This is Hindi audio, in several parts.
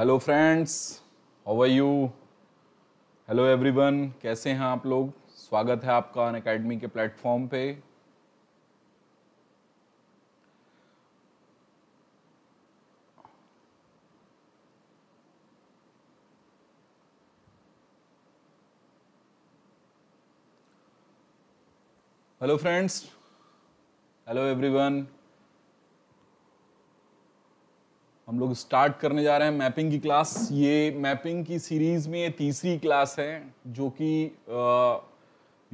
Hello friends over you hello everyone कैसे हैं आप लोग स्वागत है आपका अन अकेडमी के प्लेटफॉर्म पे हेलो फ्रेंड्स हेलो एवरीवन हम लोग स्टार्ट करने जा रहे हैं मैपिंग की क्लास ये मैपिंग की सीरीज़ में ये तीसरी क्लास है जो कि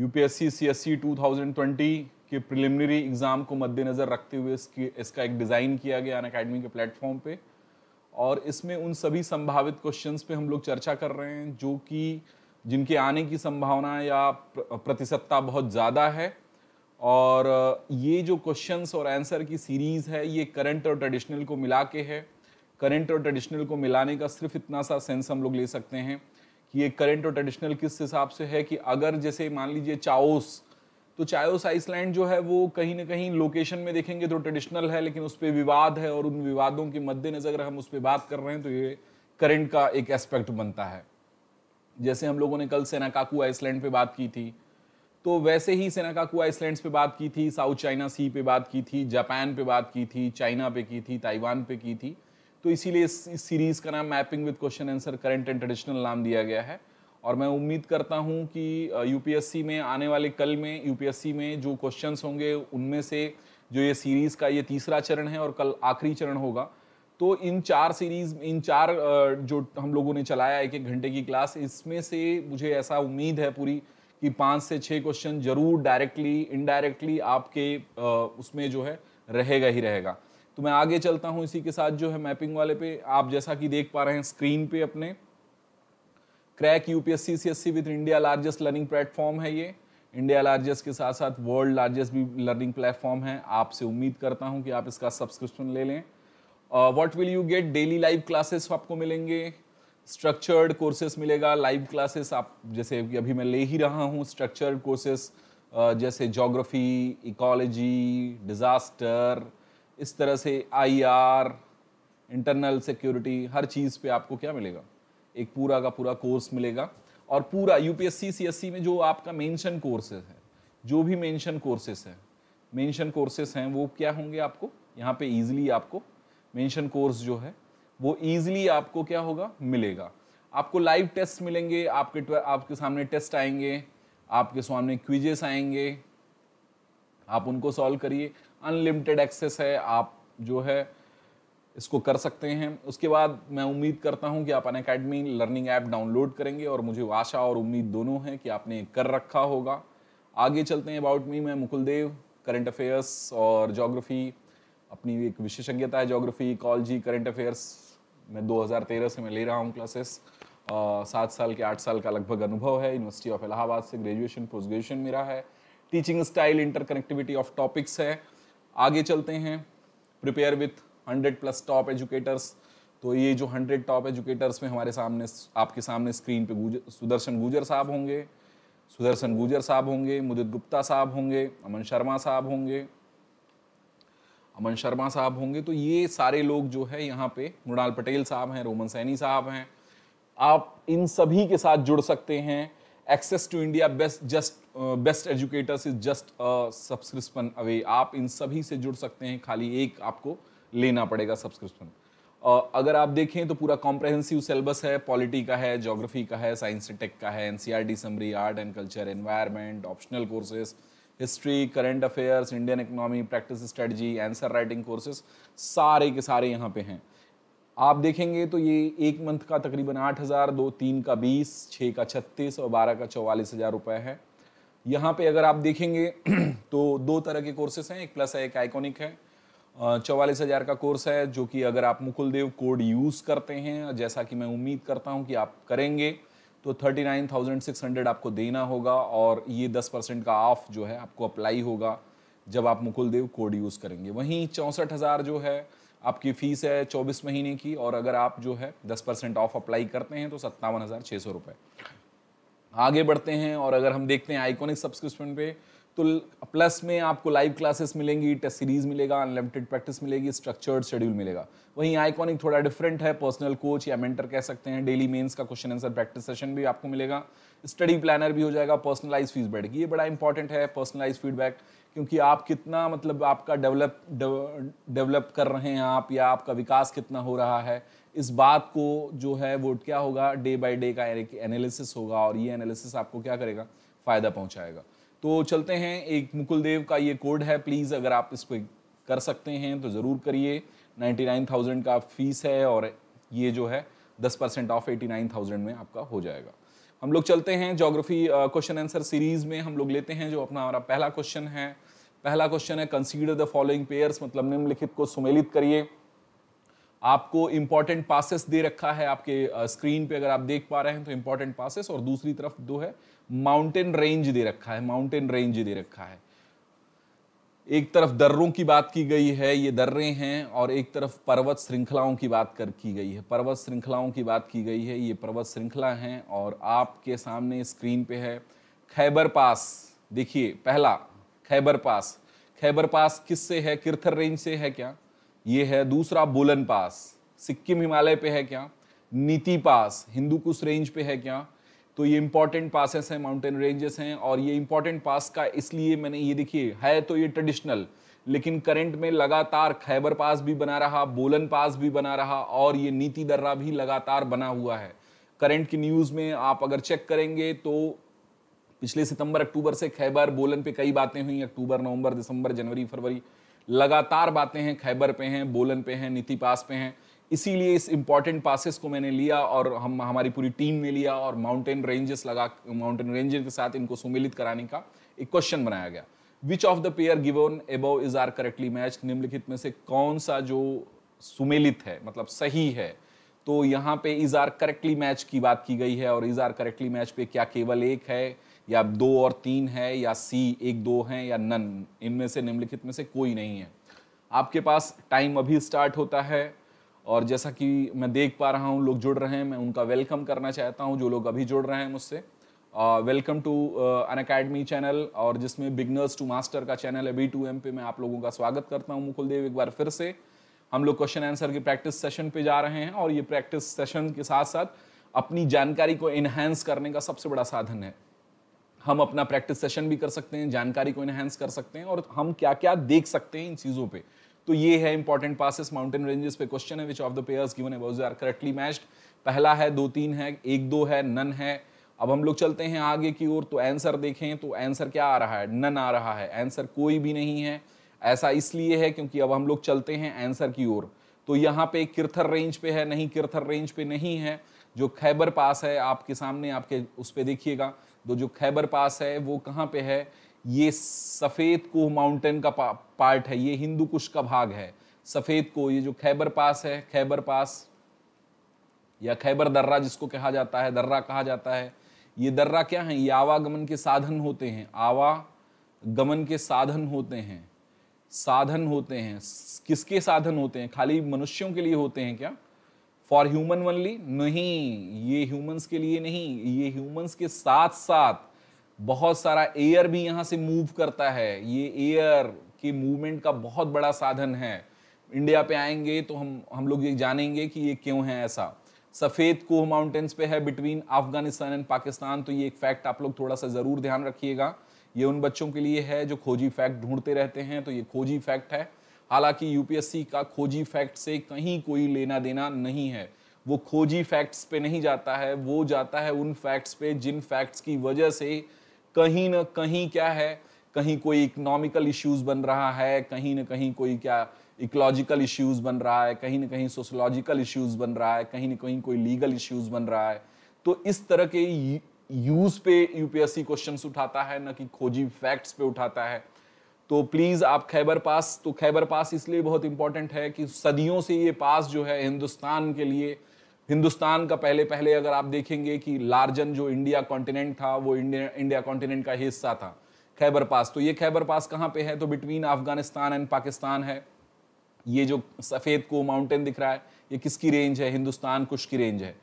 यू पी एस सी 2020 के प्रिलिमिनरी एग्ज़ाम को मद्देनज़र रखते हुए इसकी इसका एक डिज़ाइन किया गया अन अकेडमी के प्लेटफॉर्म पे और इसमें उन सभी संभावित क्वेश्चंस पे हम लोग चर्चा कर रहे हैं जो कि जिनके आने की संभावना या प्रतिशतता बहुत ज़्यादा है और ये जो क्वेश्चंस और आंसर की सीरीज़ है ये करंट और ट्रेडिशनल को मिला के है करंट और ट्रेडिशनल को मिलाने का सिर्फ इतना सा सेंस हम लोग ले सकते हैं कि ये करंट और ट्रेडिशनल किस हिसाब से है कि अगर जैसे मान लीजिए चाओस तो चायोस आइसलैंड जो है वो कहीं ना कहीं लोकेशन में देखेंगे तो ट्रेडिशनल है लेकिन उस पर विवाद है और उन विवादों के मद्देनज़र अगर हम उस पर बात कर रहे हैं तो ये करंट का एक एस्पेक्ट बनता है जैसे हम लोगों ने कल सेनाकाकू आइसलैंड पे बात की थी तो वैसे ही सेनाकाकू आइसलैंड्स पे बात की थी साउथ चाइना सी पे बात की थी जापान पे बात की थी चाइना पे की थी ताइवान पे की थी तो इसीलिए इस सीरीज़ का नाम mapping with question answer current and traditional नाम दिया गया है और मैं उम्मीद करता हूं कि यूपीएससी में आने वाले कल में यूपीएससी में जो क्वेश्चंस होंगे उनमें से जो ये सीरीज़ का ये तीसरा चरण है और कल आखिरी चरण होगा तो इन चार सीरीज़ इन चार जो हम लोगों ने चलाया एक एक घंटे की क्लास इसमें से मुझे ऐसा उम्मीद है पूरी कि पाँच से छः क्वेश्चन जरूर डायरेक्टली इनडायरेक्टली आपके उसमें जो है रहेगा ही रहेगा तो मैं आगे चलता हूँ इसी के साथ जो है मैपिंग वाले पे आप जैसा कि देख पा रहे हैं स्क्रीन पे अपने crack UPSC CSC with India largest learning platform है ये इंडिया लार्जेस्ट के साथ साथ वर्ल्ड लार्जेस्ट भी लर्निंग प्लेटफॉर्म है आपसे उम्मीद करता हूँ कि आप इसका सब्सक्रिप्शन ले लें what will you get daily live classes आपको मिलेंगे स्ट्रक्चर्ड कोर्सेस मिलेगा लाइव क्लासेस आप जैसे अभी मैं ले ही रहा हूँ स्ट्रक्चर्ड कोर्सेस जैसे जोग्राफी इकोलॉजी डिज़ास्टर इस तरह से आईआर इंटरनल सिक्योरिटी हर चीज़ पे आपको क्या मिलेगा एक पूरा का पूरा कोर्स मिलेगा और पूरा यूपीएससी सीएससी में जो आपका मेंशन कोर्सेज है जो भी मेंशन कोर्सेज हैं मेंशन कोर्सेज हैं वो क्या होंगे आपको यहाँ पे इजीली आपको मेंशन कोर्स जो है वो इजीली आपको क्या होगा मिलेगा आपको लाइव टेस्ट मिलेंगे आपके आपके सामने टेस्ट आएंगे आपके सामने क्विजेस आएंगे आप उनको सॉल्व करिए अनलिमिटेड एक्सेस है आप जो है इसको कर सकते हैं उसके बाद मैं उम्मीद करता हूं कि आप Unacademy learning app download करेंगे और मुझे आशा और उम्मीद दोनों है कि आपने कर रखा होगा आगे चलते हैं अबाउट मी मैं मुकुल देव करंट अफेयर्स और जोग्राफ़ी अपनी एक विशेषज्ञता है जोग्राफ़ी कॉलजी करंट अफेयर्स मैं 2013 से मैं ले रहा हूँ क्लासेस सात साल के आठ साल का लगभग अनुभव है यूनिवर्सिटी ऑफ इलाहाबाद से ग्रेजुएशन पोस्ट ग्रेजुएशन मेरा है teaching style inter connectivity of topics है आगे चलते हैं prepare with hundred plus top educators तो ये जो हंड्रेड टॉप एजुकेटर्स में हमारे सामने आपके सामने स्क्रीन पे गुजर सुदर्शन गुजर साहब होंगे सुदर्शन गुजर साहब होंगे मुदित गुप्ता साहब होंगे अमन शर्मा साहब होंगे अमन शर्मा साहब होंगे तो ये सारे लोग जो है यहाँ पे मृणाल पटेल साहब हैं रोमन सैनी साहब हैं आप इन सभी के साथ जुड़ सकते हैं access to India best just best educators is just subscription away आप इन सभी से जुड़ सकते हैं खाली एक आपको लेना पड़ेगा सब्सक्रिप्शन uh, अगर आप देखें तो पूरा कॉम्प्रहेंसिव सिलेबस है पॉलिटी का है जोग्राफी का है साइंस एंड टेक का है an summary art and culture environment optional courses history current affairs Indian economy practice strategy answer writing courses सारे के सारे यहाँ पे हैं आप देखेंगे तो ये एक मंथ का तकरीबन आठ हज़ार दो तीन का बीस छः का छत्तीस और बारह का चौवालीस हज़ार रुपये है यहाँ पे अगर आप देखेंगे तो दो तरह के कोर्सेस हैं एक प्लस है एक आइकॉनिक है चौवालीस हज़ार का कोर्स है जो कि अगर आप मुकुल देव कोड यूज़ करते हैं जैसा कि मैं उम्मीद करता हूँ कि आप करेंगे तो thirty nine thousand six hundred आपको देना होगा और ये दस परसेंट का ऑफ जो है आपको अप्लाई होगा जब आप मुकुल देव कोड यूज़ करेंगे वहीं चौंसठ हज़ार जो है आपकी फ़ीस है चौबीस महीने की और अगर आप जो है दस परसेंट ऑफ अप्लाई करते हैं तो सत्तावन हज़ार छः सौ रुपये आगे बढ़ते हैं और अगर हम देखते हैं आइकॉनिक सब्सक्रिप्शन पे तो प्लस में आपको लाइव क्लासेस मिलेंगी टेस्ट सीरीज मिलेगा अनलिमिटेड प्रैक्टिस मिलेगी स्ट्रक्चर्ड शेड्यूल मिलेगा वहीं आइकॉनिक थोड़ा डिफरेंट है पर्सनल कोच या मेंटर कह सकते हैं डेली मेंस का क्वेश्चन आंसर प्रैक्टिस सेशन भी आपको मिलेगा स्टडी प्लानर भी हो जाएगा पर्सनलाइज फीडबैक ये बड़ा इंपॉर्टेंट है पर्सनलाइज फीडबैक क्योंकि आप कितना मतलब आपका डेवलप डेवलप कर रहे हैं आप या आपका विकास कितना हो रहा है इस बात को जो है वो क्या होगा डे बाय डे का एनालिसिस होगा और ये एनालिसिस आपको क्या करेगा फ़ायदा पहुंचाएगा तो चलते हैं एक मुकुल देव का ये कोड है प्लीज़ अगर आप इसको कर सकते हैं तो ज़रूर करिए थाउजेंड का फीस है और ये जो है दस percent of eighty nine thousand में आपका हो जाएगा हम लोग चलते हैं जोग्राफी क्वेश्चन आंसर सीरीज़ में हम लोग लेते हैं जो अपना हमारा पहला क्वेश्चन है पहला क्वेश्चन है कंसीडर द फॉलोइंग पेयर्स मतलब निम्नलिखित को सुमेलित करिए आपको इंपॉर्टेंट पासेस दे रखा है आपके स्क्रीन पे अगर आप देख पा रहे हैं तो इंपॉर्टेंट पासेस और दूसरी तरफ दो है माउंटेन रेंज दे रखा है माउंटेन रेंज दे रखा है एक तरफ दर्रों की बात की गई है ये दर्रे हैं और एक तरफ पर्वत श्रृंखलाओं की बात कर की गई है पर्वत श्रृंखलाओं की बात की गई है ये पर्वत श्रृंखला हैं और आपके सामने स्क्रीन पे है खैबर पास देखिए पहला खैबर पास खैबर पास किससे है किरथर रेंज से है क्या ये है दूसरा बोलन पास सिक्किम हिमालय पे है क्या नीति पास हिंदू कुश रेंज पे है क्या तो ये इंपॉर्टेंट पासेस हैं माउंटेन रेंजेस हैं और ये इंपॉर्टेंट पास का इसलिए मैंने ये देखिए है तो ये ट्रेडिशनल लेकिन करंट में लगातार खैबर पास भी बना रहा बोलन पास भी बना रहा और ये नीति दर्रा भी लगातार बना हुआ है करंट की न्यूज़ में आप अगर चेक करेंगे तो पिछले सितंबर अक्टूबर से खैबर बोलन पे कई बातें हुई अक्टूबर नवंबर दिसंबर जनवरी फरवरी लगातार बातें हैं खैबर पे हैं बोलन पे हैं नीति पास पे हैं इसीलिए इस इंपॉर्टेंट पासिस को मैंने लिया और हम हमारी पूरी टीम ने लिया और माउंटेन रेंजेस लगा माउंटेन रेंजर के साथ इनको सुमेलित कराने का एक क्वेश्चन बनाया गया which of the pair given above is are correctly match निम्नलिखित में से कौन सा जो सुमेलित है मतलब सही है तो यहाँ पे इज आर करेक्टली मैच की बात की गई है और इज आर करेक्टली मैच पे क्या केवल एक है या दो और तीन है या सी एक दो हैं या नन इनमें से निम्नलिखित में से कोई नहीं है आपके पास टाइम अभी स्टार्ट होता है और जैसा कि मैं देख पा रहा हूँ लोग जुड़ रहे हैं मैं उनका वेलकम करना चाहता हूँ जो लोग अभी जुड़ रहे हैं मुझसे welcome to Unacademy channel और जिसमें बिगनर्स टू मास्टर का चैनल है बी टू एम पे मैं आप लोगों का स्वागत करता हूँ मुकुल देव एक बार फिर से हम लोग क्वेश्चन आंसर के प्रैक्टिस सेशन पे जा रहे हैं और ये प्रैक्टिस सेशन के साथ साथ अपनी जानकारी को इन्हेंस करने का सबसे बड़ा साधन है हम अपना प्रैक्टिस सेशन भी कर सकते हैं जानकारी को इन्हेंस कर सकते हैं और हम क्या क्या देख सकते हैं इन चीज़ों पे तो ये है इंपॉर्टेंट पासिस माउंटेन रेंजेस पे क्वेश्चन है which of the pairs given are correctly matched पहला है दो तीन है एक दो है नन है अब हम लोग चलते हैं आगे की ओर तो आंसर देखें तो आंसर क्या आ रहा है नन आ रहा है आंसर कोई भी नहीं है ऐसा इसलिए है क्योंकि अब हम लोग चलते हैं आंसर की ओर तो यहाँ पे किरथर रेंज पे है नहीं किरथर रेंज पे नहीं है जो खैबर पास है आपके सामने आपके उस पर देखिएगा तो जो खैबर पास है वो कहाँ पे है ये सफ़ेद कोह माउंटेन का पा, पार्ट है ये हिंदू कुश का भाग है सफ़ेद कोह ये जो खैबर पास है खैबर पास या खैबर दर्रा जिसको कहा जाता है दर्रा कहा जाता है ये दर्रा क्या है ये आवागमन के साधन होते हैं आवागमन के साधन होते हैं साधन होते हैं किसके साधन होते हैं खाली मनुष्यों के लिए होते हैं क्या फॉर ह्यूमन वनली नहीं ये ह्यूमंस के लिए नहीं ये ह्यूमंस के साथ साथ बहुत सारा एयर भी यहाँ से मूव करता है ये एयर के मूवमेंट का बहुत बड़ा साधन है इंडिया पे आएंगे तो हम हम लोग ये जानेंगे कि ये क्यों है ऐसा सफ़ेद कोह माउंटेन्स पे है बिटवीन अफगानिस्तान एंड पाकिस्तान तो ये एक फैक्ट आप लोग थोड़ा सा ज़रूर ध्यान रखिएगा ये उन बच्चों के लिए है जो खोजी फैक्ट ढूंढते रहते हैं तो ये खोजी फैक्ट है हालांकि यूपीएससी का खोजी फैक्ट से कहीं कोई लेना देना नहीं है वो खोजी फैक्ट्स पे नहीं जाता है वो जाता है उन फैक्ट्स पे जिन फैक्ट्स की वजह से कहीं ना कहीं क्या है कहीं कोई इकोनॉमिकल इश्यूज बन रहा है कहीं ना कहीं कोई क्या इकोलॉजिकल इश्यूज बन रहा है कहीं ना कहीं सोशोलॉजिकल इश्यूज बन रहा है कहीं ना कहीं कोई लीगल इश्यूज बन रहा है तो इस तरह के यूज पे यूपीएससी क्वेश्चंस उठाता है ना कि खोजी फैक्ट्स पे उठाता है तो प्लीज़ आप खैबर पास तो खैबर पास इसलिए बहुत इंपॉर्टेंट है कि सदियों से ये पास जो है हिंदुस्तान के लिए हिंदुस्तान का पहले पहले अगर आप देखेंगे कि लार्जन जो इंडिया कॉन्टिनेंट था वो इंडिया इंडिया कॉन्टिनेंट का हिस्सा था खैबर पास तो ये खैबर पास कहाँ पे है तो बिटवीन अफगानिस्तान एंड पाकिस्तान है ये जो सफ़ेद को माउंटेन दिख रहा है ये किसकी रेंज है हिंदुस्तान कुश की रेंज है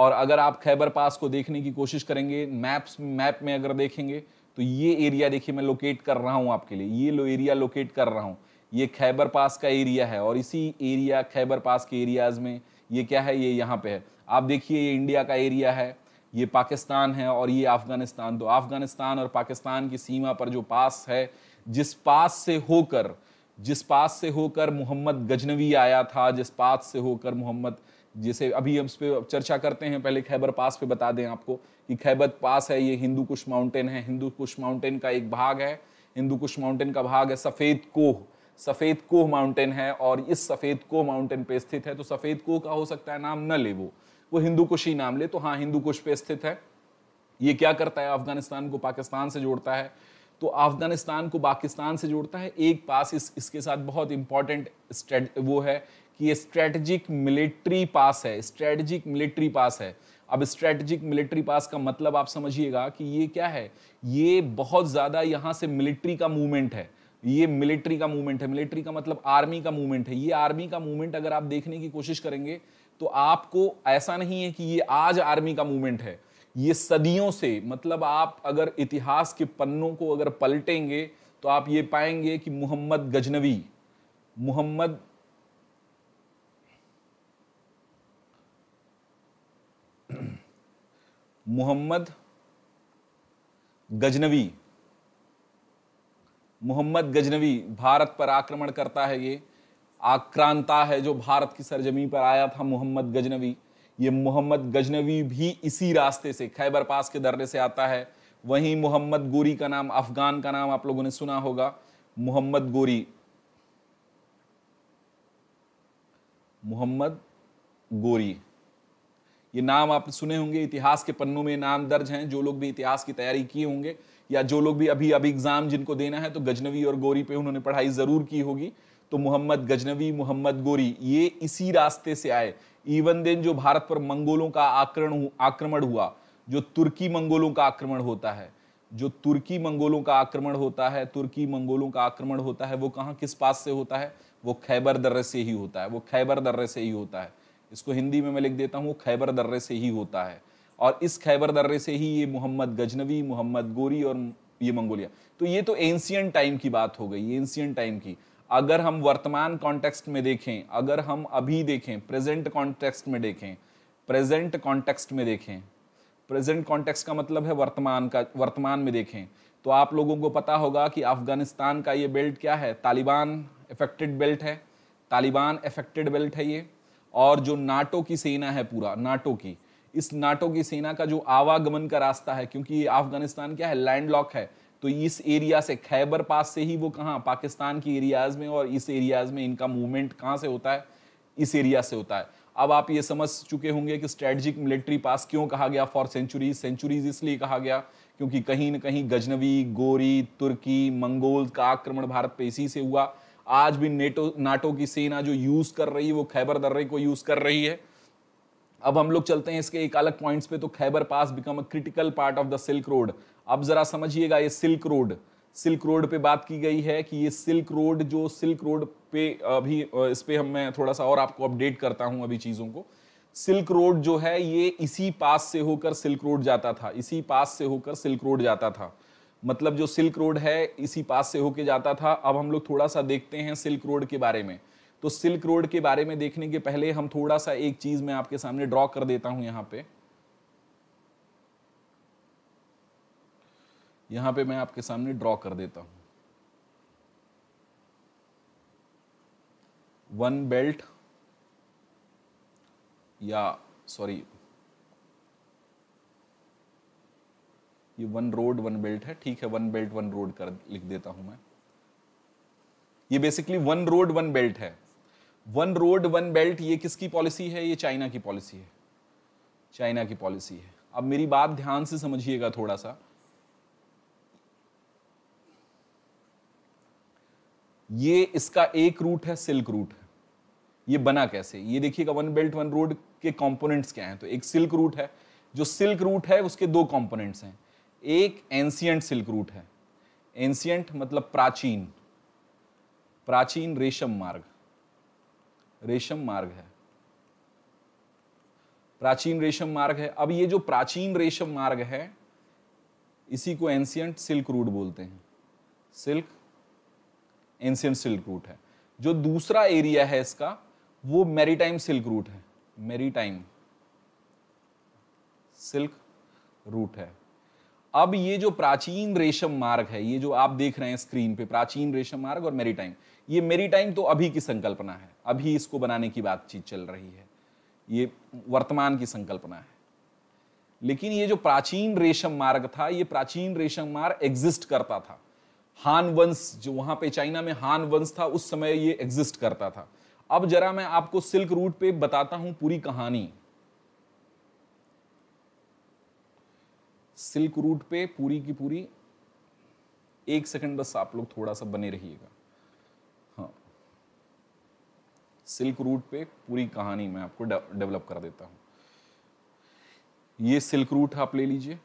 और अगर आप खैबर पास को देखने की कोशिश करेंगे मैप्स मैप में अगर देखेंगे तो ये एरिया देखिए मैं लोकेट कर रहा हूँ आपके लिए ये लो एरिया लोकेट कर रहा हूँ ये खैबर पास का एरिया है और इसी एरिया खैबर पास के एरियाज़ में ये क्या है ये यहाँ पे है आप देखिए ये इंडिया का एरिया है ये पाकिस्तान है और ये अफ़गानिस्तान तो अफ़गानिस्तान और पाकिस्तान की सीमा पर जो पास है जिस पास से होकर जिस पास से होकर मोहम्मद गजनवी आया था जिस पास से होकर मोहम्मद जैसे अभी हम इस पर चर्चा करते हैं पहले खैबर पास पे बता दें आपको कि खैबर पास है ये हिंदू कुश माउंटेन है हिंदू कुश माउंटेन का एक भाग है हिंदू कुश माउंटेन का भाग है सफ़ेद कोह सफ़ेद कोह माउंटेन है और इस सफ़ेद कोह माउंटेन पे स्थित है तो सफ़ेद कोह का हो सकता है नाम न ले वो वो हिंदू कुश ही नाम ले तो हाँ हिंदू कुश पे स्थित है ये क्या करता है अफगानिस्तान को पाकिस्तान से जोड़ता है तो अफगानिस्तान को पाकिस्तान से जोड़ता है एक पास इस इसके साथ बहुत इंपॉर्टेंट वो है कि ये स्ट्रेटजिक मिलिट्री पास है स्ट्रेटजिक मिलिट्री पास है अब स्ट्रेटजिक मिलिट्री पास का मतलब आप समझिएगा कि ये क्या है ये बहुत ज़्यादा यहाँ से मिलिट्री का मूवमेंट है ये मिलिट्री का मूवमेंट है मिलिट्री का मतलब आर्मी का मूवमेंट है ये आर्मी का मूवमेंट अगर आप देखने की कोशिश करेंगे तो आपको ऐसा नहीं है कि ये आज आर्मी का मूवमेंट है ये सदियों से मतलब आप अगर इतिहास के पन्नों को अगर पलटेंगे तो आप ये पाएंगे कि मोहम्मद गजनवी मोहम्मद मोहम्मद गजनवी मोहम्मद गजनवी भारत पर आक्रमण करता है ये आक्रांता है जो भारत की सरजमी पर आया था मोहम्मद गजनवी ये मोहम्मद गजनवी भी इसी रास्ते से खैबर पास के दर्रे से आता है वहीं मोहम्मद गोरी का नाम अफगान का नाम आप लोगों ने सुना होगा मोहम्मद गोरी मोहम्मद गोरी ये नाम आप सुने होंगे इतिहास के पन्नों में नाम दर्ज हैं जो लोग भी इतिहास की तैयारी किए होंगे या जो लोग भी अभी अभी एग्ज़ाम जिनको देना है तो गजनवी और गोरी पे उन्होंने पढ़ाई ज़रूर की होगी तो मोहम्मद गजनवी मोहम्मद गोरी ये इसी रास्ते से आए इवन देन जो भारत पर मंगोलों का आक्रमण आक्रमण हुआ जो तुर्की मंगोलों का आक्रमण होता है जो तुर्की मंगोलों का आक्रमण होता है तुर्की मंगोलों का आक्रमण होता है वो कहाँ किस पास से होता है वो खैबर दर्रे से ही होता है वो खैबर दर्रे से ही होता है इसको हिंदी में मैं लिख देता हूँ वो खैबर दर्रे से ही होता है और इस खैबर दर्रे से ही ये मोहम्मद गजनवी मोहम्मद गोरी और ये मंगोलिया तो ये तो एंशियन टाइम की बात हो गई एंशियन टाइम की अगर हम वर्तमान कॉन्टेक्स्ट में देखें अगर हम अभी देखें प्रेजेंट कॉन्टेक्स्ट में देखें प्रेजेंट कॉन्टेक्स्ट में देखें प्रेजेंट कॉन्टेक्स्ट का मतलब है वर्तमान का वर्तमान में देखें तो आप लोगों को पता होगा कि अफ़गानिस्तान का ये बेल्ट क्या है तालिबान अफेक्टेड बेल्ट है तालिबान अफेक्टेड बेल्ट है ये और जो नाटो की सेना है पूरा नाटो की इस नाटो की सेना का जो आवागमन का रास्ता है क्योंकि अफगानिस्तान क्या है लैंडलॉक है तो इस एरिया से खैबर पास से ही वो कहाँ पाकिस्तान की एरियाज में और इस एरियाज में इनका मूवमेंट कहाँ से होता है इस एरिया से होता है अब आप ये समझ चुके होंगे कि स्ट्रेटजिक मिलिट्री पास क्यों कहा गया फॉर सेंचुरीज सेंचुरीज इसलिए कहा गया क्योंकि कहीं ना कहीं गजनवी गोरी तुर्की मंगोल का आक्रमण भारत पे इसी से हुआ आज भी नेटो नाटो की सेना जो यूज कर रही है वो खैबर दर्रे को यूज कर रही है अब हम लोग चलते हैं इसके एक अलग पॉइंट्स पे तो Khyber pass become a critical part of the silk road अब जरा समझिएगा ये सिल्क रोड सिल्क रोड पे बात की गई है कि ये सिल्क रोड जो सिल्क रोड पे अभी इस पे हम मैं थोड़ा सा और आपको अपडेट करता हूं अभी चीज़ों को सिल्क रोड जो है ये इसी पास से होकर सिल्क रोड जाता था इसी पास से होकर सिल्क रोड जाता था मतलब जो सिल्क रोड है इसी पास से होके जाता था अब हम लोग थोड़ा सा देखते हैं सिल्क रोड के बारे में तो सिल्क रोड के बारे में देखने के पहले हम थोड़ा सा एक चीज़ मैं आपके सामने ड्रॉ कर देता हूं यहां पे यहां पे मैं आपके सामने ड्रॉ कर देता हूं वन बेल्ट या सॉरी ये वन रोड वन बेल्ट है ठीक है वन बेल्ट वन रोड कर लिख देता हूं मैं ये basically one road one belt है वन रोड वन बेल्ट ये किसकी पॉलिसी है ये चाइना की पॉलिसी है चाइना की पॉलिसी है अब मेरी बात ध्यान से समझिएगा थोड़ा सा ये इसका एक रूट है सिल्क रूट है ये बना कैसे ये देखिएगा वन बेल्ट वन रोड के कंपोनेंट्स क्या हैं तो एक सिल्क रूट है जो सिल्क रूट है उसके दो कंपोनेंट्स हैं एक एंशियंट सिल्क रूट है एंशियंट मतलब प्राचीन प्राचीन रेशम मार्ग रेशम मार्ग है प्राचीन रेशम मार्ग है अब ये जो प्राचीन रेशम मार्ग है इसी को एंशियंट सिल्क रूट बोलते हैं सिल्क एंशियंट सिल्क रूट है जो दूसरा एरिया है इसका वो मैरीटाइम सिल्क रूट है मैरीटाइम सिल्क रूट है अब ये जो प्राचीन रेशम मार्ग है ये जो आप देख रहे हैं स्क्रीन पे प्राचीन रेशम मार्ग और मेरी टाइम ये मेरी टाइम तो अभी की संकल्पना है अभी इसको बनाने की बातचीत चल रही है ये वर्तमान की संकल्पना है लेकिन ये जो प्राचीन रेशम मार्ग था ये प्राचीन रेशम मार्ग एग्जिस्ट करता था हान वंश जो वहां पे चाइना में हान वंश था उस समय ये एग्जिस्ट करता था अब जरा मैं आपको सिल्क रूट पे बताता हूं पूरी कहानी सिल्क रूट पे पूरी की पूरी एक सेकंड बस आप लोग थोड़ा सा बने रहिएगा हाँ सिल्क रूट पे पूरी कहानी मैं आपको डेवलप कर देता हूं ये सिल्क रूट आप ले लीजिए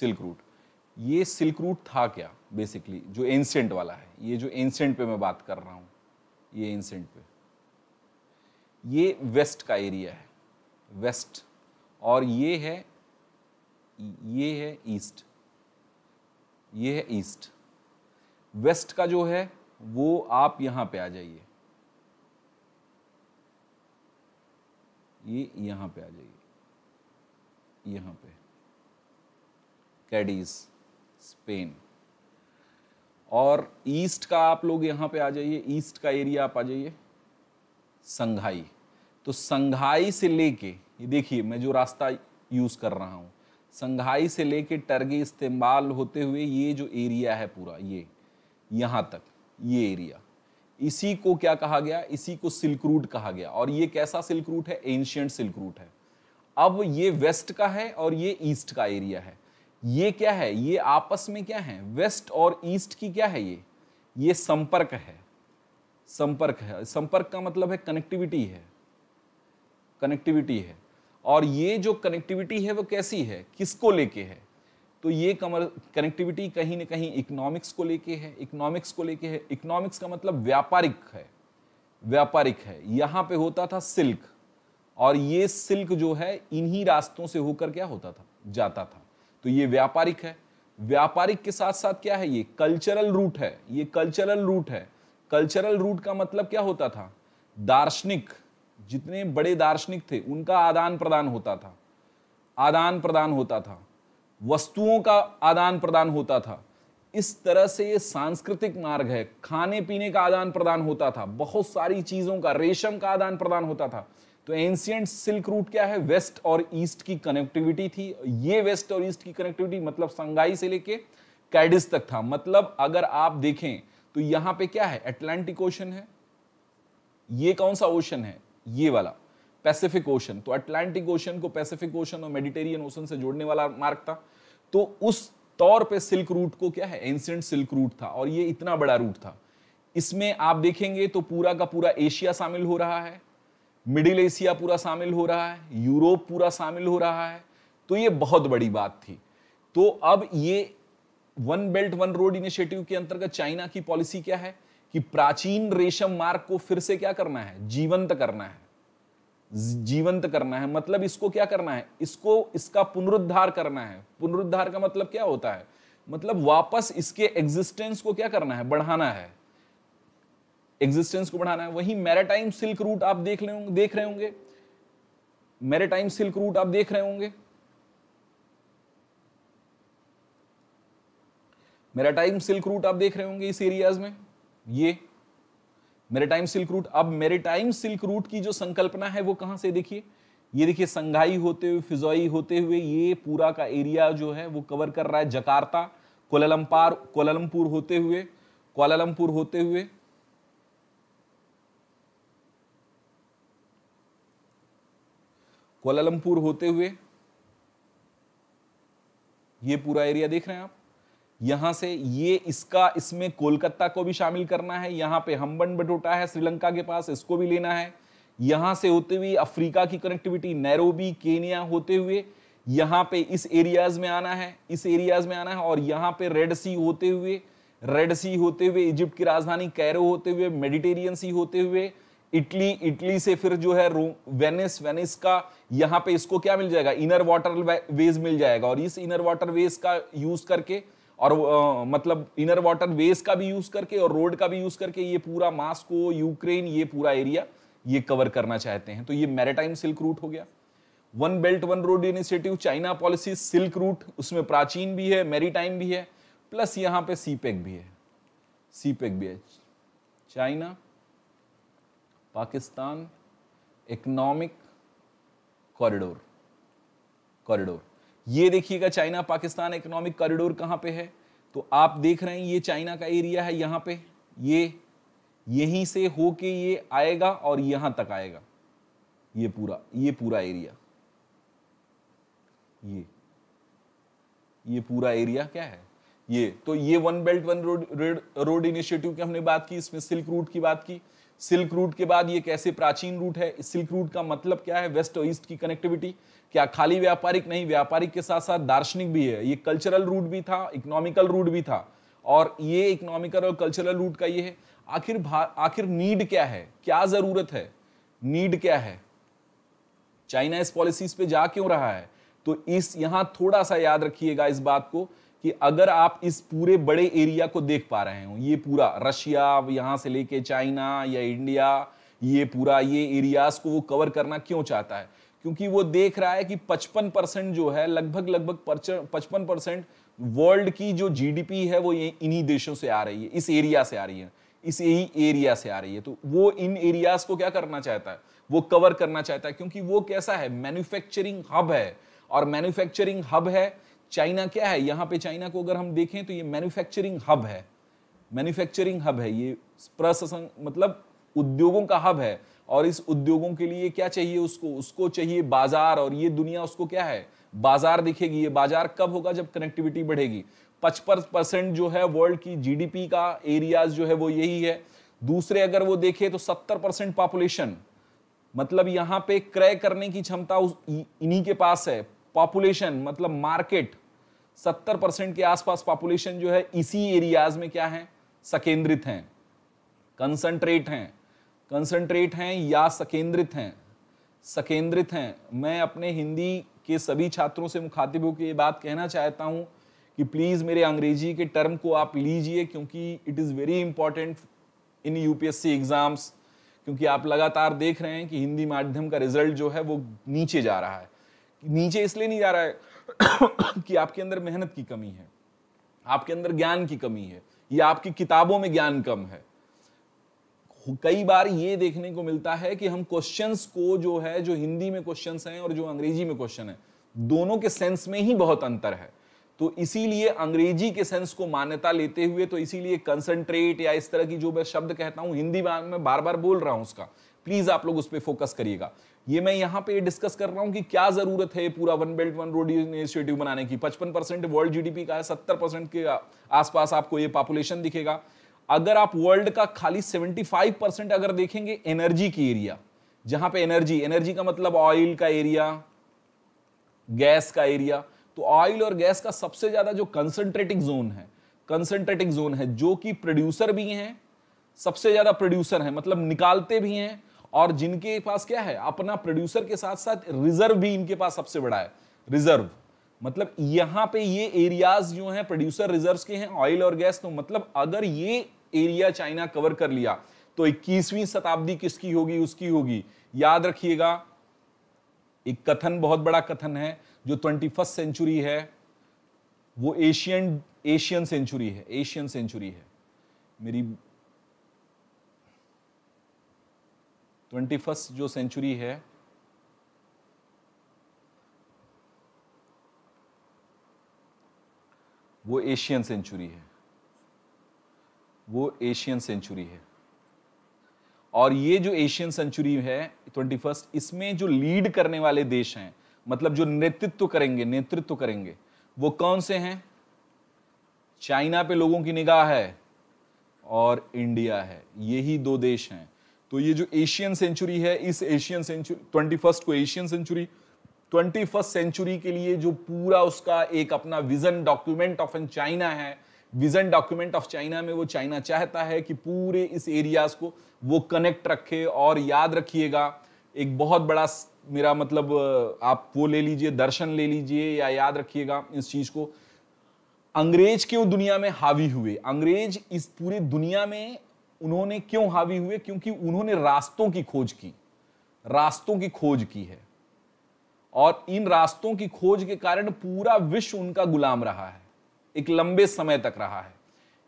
सिल्क रूट ये सिल्क रूट था क्या बेसिकली जो एंसेंट वाला है ये जो एंसेंट पे मैं बात कर रहा हूं ये एंसेंट पे ये वेस्ट का एरिया है वेस्ट और ये है ये है ईस्ट ये है ईस्ट वेस्ट का जो है वो आप यहां पे आ जाइए ये यहां पे आ जाइए यहां पे कैडीज स्पेन और ईस्ट का आप लोग यहां पे आ जाइए ईस्ट का एरिया आप आ जाइए संघाई तो संघाई से लेके ये देखिए मैं जो रास्ता यूज़ कर रहा हूं संघाई से लेके टर्गी इस्तेमाल होते हुए ये जो एरिया है पूरा ये यहाँ तक ये एरिया इसी को क्या कहा गया इसी को सिल्क रूट कहा गया और ये कैसा सिल्क रूट है एंशियंट सिल्क रूट है अब ये वेस्ट का है और ये ईस्ट का एरिया है ये क्या है ये आपस में क्या है वेस्ट और ईस्ट की क्या है ये ये संपर्क है संपर्क है संपर्क का मतलब है कनेक्टिविटी है कनेक्टिविटी है और ये जो कनेक्टिविटी है वो कैसी है किसको लेके है तो ये कमर कनेक्टिविटी कहीं ना कहीं इकोनॉमिक्स को लेके है इकोनॉमिक्स को लेके है इकोनॉमिक्स का मतलब व्यापारिक है व्यापारिक है यहाँ पे होता था सिल्क और ये सिल्क जो है इन्हीं रास्तों से होकर क्या होता था जाता था तो ये व्यापारिक है व्यापारिक के साथ साथ क्या है ये कल्चरल रूट है ये कल्चरल रूट है कल्चरल रूट का मतलब क्या होता था दार्शनिक जितने बड़े दार्शनिक थे उनका आदान प्रदान होता था आदान प्रदान होता था वस्तुओं का आदान प्रदान होता था इस तरह से ये सांस्कृतिक मार्ग है खाने पीने का आदान प्रदान होता था बहुत सारी चीजों का रेशम का आदान प्रदान होता था तो एंशियंट सिल्क रूट क्या है वेस्ट और ईस्ट की कनेक्टिविटी थी ये वेस्ट और ईस्ट की कनेक्टिविटी मतलब संगाई से लेके कैडिस तक था मतलब अगर आप देखें तो यहां पे क्या है अटलांटिक ओशन है ये कौन सा ओशन है ये वाला पैसिफिक ओशन तो अटलांटिक ओशन को पैसिफिक ओशन और मेडिटेरियन ओशन से जोड़ने वाला मार्ग था तो उस तौर पे सिल्क रूट को क्या है एंसेंट सिल्क रूट था और ये इतना बड़ा रूट था इसमें आप देखेंगे तो पूरा का पूरा एशिया शामिल हो रहा है मिडिल एशिया पूरा शामिल हो रहा है यूरोप पूरा शामिल हो रहा है तो ये बहुत बड़ी बात थी तो अब ये one belt one road initiative के अंतर्गत चाइना की पॉलिसी क्या है कि प्राचीन रेशम मार्ग को फिर से क्या करना है जीवंत करना है जीवंत करना है मतलब इसको क्या करना है इसको इसका पुनरुद्धार करना है पुनरुद्धार का मतलब क्या होता है मतलब वापस इसके एग्जिस्टेंस को क्या करना है बढ़ाना है एग्जिस्टेंस को बढ़ाना है वही मैराटाइम सिल्क रूट आप देख रहे होंगे देख रहे होंगे मैराटाइम सिल्क रूट आप देख रहे होंगे मैराटाइम सिल्क रूट आप देख रहे होंगे इस एरियाज में ये मेरेटाइम सिल्क रूट अब मेरेटाइम सिल्क रूट की जो संकल्पना है वो कहां से देखिए ये देखिए संघाई होते हुए फिजोई होते हुए ये पूरा का एरिया जो है वो कवर कर रहा है जकार्ता कोललम्पार कोलालमपुर होते हुए कोलालमपुर होते हुए कोलालमपुर होते हुए ये पूरा एरिया देख रहे हैं आप यहां से ये इसका इसमें कोलकाता को भी शामिल करना है यहाँ पे हम्बन बटोटा है श्रीलंका के पास इसको भी लेना है यहां से होते हुए अफ्रीका की कनेक्टिविटी नैरोबी केनिया होते हुए यहाँ पे इस एरियाज में आना है इस एरियाज में आना है और यहाँ पे रेड सी होते हुए रेड सी होते हुए इजिप्ट की राजधानी कैरो होते हुए मेडिटेरियन सी होते हुए इटली इटली से फिर जो है वेनिस वेनिस का यहाँ पे इसको क्या मिल जाएगा इनर वाटर वेज मिल जाएगा और इस इनर वाटर वेज का यूज करके और आ, मतलब इनर वाटर वेस का भी यूज करके और रोड का भी यूज करके ये पूरा मास्को यूक्रेन ये पूरा एरिया ये कवर करना चाहते हैं तो ये मैरिटाइम सिल्क रूट हो गया one belt one road initiative China policy silk route उसमें प्राचीन भी है मैरिटाइम भी है प्लस यहां पे सीपेक e भी है सीपेक e भी है China Pakistan economic corridor corridor ये देखिएगा चाइना पाकिस्तान इकोनॉमिक कॉरिडोर कहाँ पे है तो आप देख रहे हैं ये चाइना का एरिया है यहाँ पे ये यहीं से होके ये आएगा और यहां तक आएगा ये पूरा ये पूरा एरिया ये ये पूरा एरिया क्या है ये तो ये one belt one road road initiative की हमने बात की इसमें सिल्क रूट की बात की सिल्क रूट के बाद ये कैसे प्राचीन रूट है सिल्क रूट का मतलब क्या है वेस्ट और ईस्ट की कनेक्टिविटी क्या खाली व्यापारिक नहीं व्यापारिक के साथ साथ दार्शनिक भी है ये कल्चरल रूट भी था इकोनॉमिकल रूट भी था और ये इकोनॉमिकल और कल्चरल रूट का ये है आखिर आखिर नीड क्या है क्या जरूरत है नीड क्या है चाइना इस पॉलिसीज पे जा क्यों रहा है तो इस यहां थोड़ा सा याद रखिएगा इस बात को कि अगर आप इस पूरे बड़े एरिया को देख पा रहे हो ये पूरा रशिया यहां से लेके चाइना या इंडिया ये पूरा ये एरियाज को वो कवर करना क्यों चाहता है क्योंकि वो देख रहा है कि 55 परसेंट जो है लगभग लगभग पचपन परसेंट वर्ल्ड की जो जीडीपी है वो ये इन्हीं देशों से आ रही है इस एरिया से आ रही है इस यही एरिया से आ रही है तो वो इन एरियाज को क्या करना चाहता है वो कवर करना चाहता है क्योंकि वो कैसा है मैन्युफैक्चरिंग हब है और मैन्युफैक्चरिंग हब है चाइना क्या है यहाँ पे चाइना को अगर हम देखें तो ये मैन्युफैक्चरिंग हब है मैन्युफैक्चरिंग हब है ये प्रसंग मतलब उद्योगों का हब है और इस उद्योगों के लिए क्या चाहिए उसको उसको चाहिए बाजार और ये दुनिया उसको क्या है बाजार दिखेगी ये बाजार कब होगा जब कनेक्टिविटी बढ़ेगी पचपन परसेंट जो है वर्ल्ड की जीडीपी का एरियाज जो है वो यही है दूसरे अगर वो देखे तो सत्तर परसेंट पॉपुलेशन मतलब यहाँ पे क्रय करने की क्षमता इन्हीं के पास है पॉपुलेशन मतलब मार्केट सत्तर परसेंट के आसपास पॉपुलेशन जो है इसी एरियाज में क्या है सकेंद्रित हैं कंसंट्रेट हैं कंसंट्रेट हैं या सकेंद्रित हैं सकेंद्रित हैं मैं अपने हिंदी के सभी छात्रों से मुखातिब होकर ये बात कहना चाहता हूँ कि प्लीज़ मेरे अंग्रेजी के टर्म को आप लीजिए क्योंकि it is very important in UPSC exams क्योंकि आप लगातार देख रहे हैं कि हिंदी माध्यम का रिजल्ट जो है वो नीचे जा रहा है नीचे इसलिए नहीं जा रहा है कि आपके अंदर मेहनत की कमी है आपके अंदर ज्ञान की कमी है या आपकी किताबों में ज्ञान कम है कई बार ये देखने को मिलता है कि हम क्वेश्चंस को जो है जो हिंदी में क्वेश्चंस हैं और जो अंग्रेजी में क्वेश्चन है दोनों के सेंस में ही बहुत अंतर है तो इसीलिए अंग्रेजी के सेंस को मान्यता लेते हुए तो इसीलिए कंसंट्रेट या इस तरह की जो मैं शब्द कहता हूं हिंदी में बार बार बोल रहा हूं उसका प्लीज आप लोग उस पर फोकस करिएगा ये मैं यहां पे डिस्कस कर रहा हूँ कि क्या जरूरत है पूरा one belt one road initiative बनाने की 55 परसेंट वर्ल्ड जीडीपी का है 70 परसेंट के आसपास आपको ये पॉपुलेशन दिखेगा अगर आप वर्ल्ड का खाली 75 परसेंट अगर देखेंगे एनर्जी की एरिया जहां पे एनर्जी एनर्जी का मतलब ऑयल का एरिया गैस का एरिया तो ऑयल और गैस का सबसे ज्यादा जो कंसेंट्रेटिंग जोन है कंसेंट्रेटिंग जोन है जो कि प्रोड्यूसर भी हैं सबसे ज्यादा प्रोड्यूसर है मतलब निकालते भी हैं और जिनके पास क्या है अपना प्रोड्यूसर के साथ साथ रिजर्व भी इनके पास सबसे बड़ा है रिजर्व मतलब यहां पे ये एरियाज जो हैं प्रोड्यूसर रिजर्व्स के हैं ऑयल और गैस तो मतलब अगर ये एरिया चाइना कवर कर लिया तो 21वीं शताब्दी किसकी होगी उसकी होगी याद रखिएगा एक कथन बहुत बड़ा कथन है जो ट्वेंटी फर्स्ट सेंचुरी है वो एशियन एशियन सेंचुरी है एशियन सेंचुरी है मेरी ट्वेंटी फर्स्ट जो सेंचुरी है वो एशियन सेंचुरी है वो एशियन सेंचुरी है और ये जो एशियन सेंचुरी है ट्वेंटी फर्स्ट इसमें जो लीड करने वाले देश हैं मतलब जो नेतृत्व करेंगे नेतृत्व करेंगे वो कौन से हैं चाइना पे लोगों की निगाह है और इंडिया है यही दो देश हैं तो ये जो एशियन सेंचुरी है इस एशियन सेंचुरी ट्वेंटी फर्स्ट को Asian century twenty first century के लिए जो पूरा उसका एक अपना vision document of an China है विजन डॉक्यूमेंट ऑफ चाइना में वो चाइना चाहता है कि पूरे इस एरियाज को वो कनेक्ट रखे और याद रखिएगा एक बहुत बड़ा मेरा मतलब आप वो ले लीजिए दर्शन ले लीजिए या याद रखिएगा इस चीज को अंग्रेज के वो दुनिया में हावी हुए अंग्रेज इस पूरी दुनिया में उन्होंने क्यों हावी हुए क्योंकि उन्होंने रास्तों की खोज की रास्तों की खोज की है और इन रास्तों की खोज के कारण पूरा विश्व उनका गुलाम रहा है एक लंबे समय तक रहा है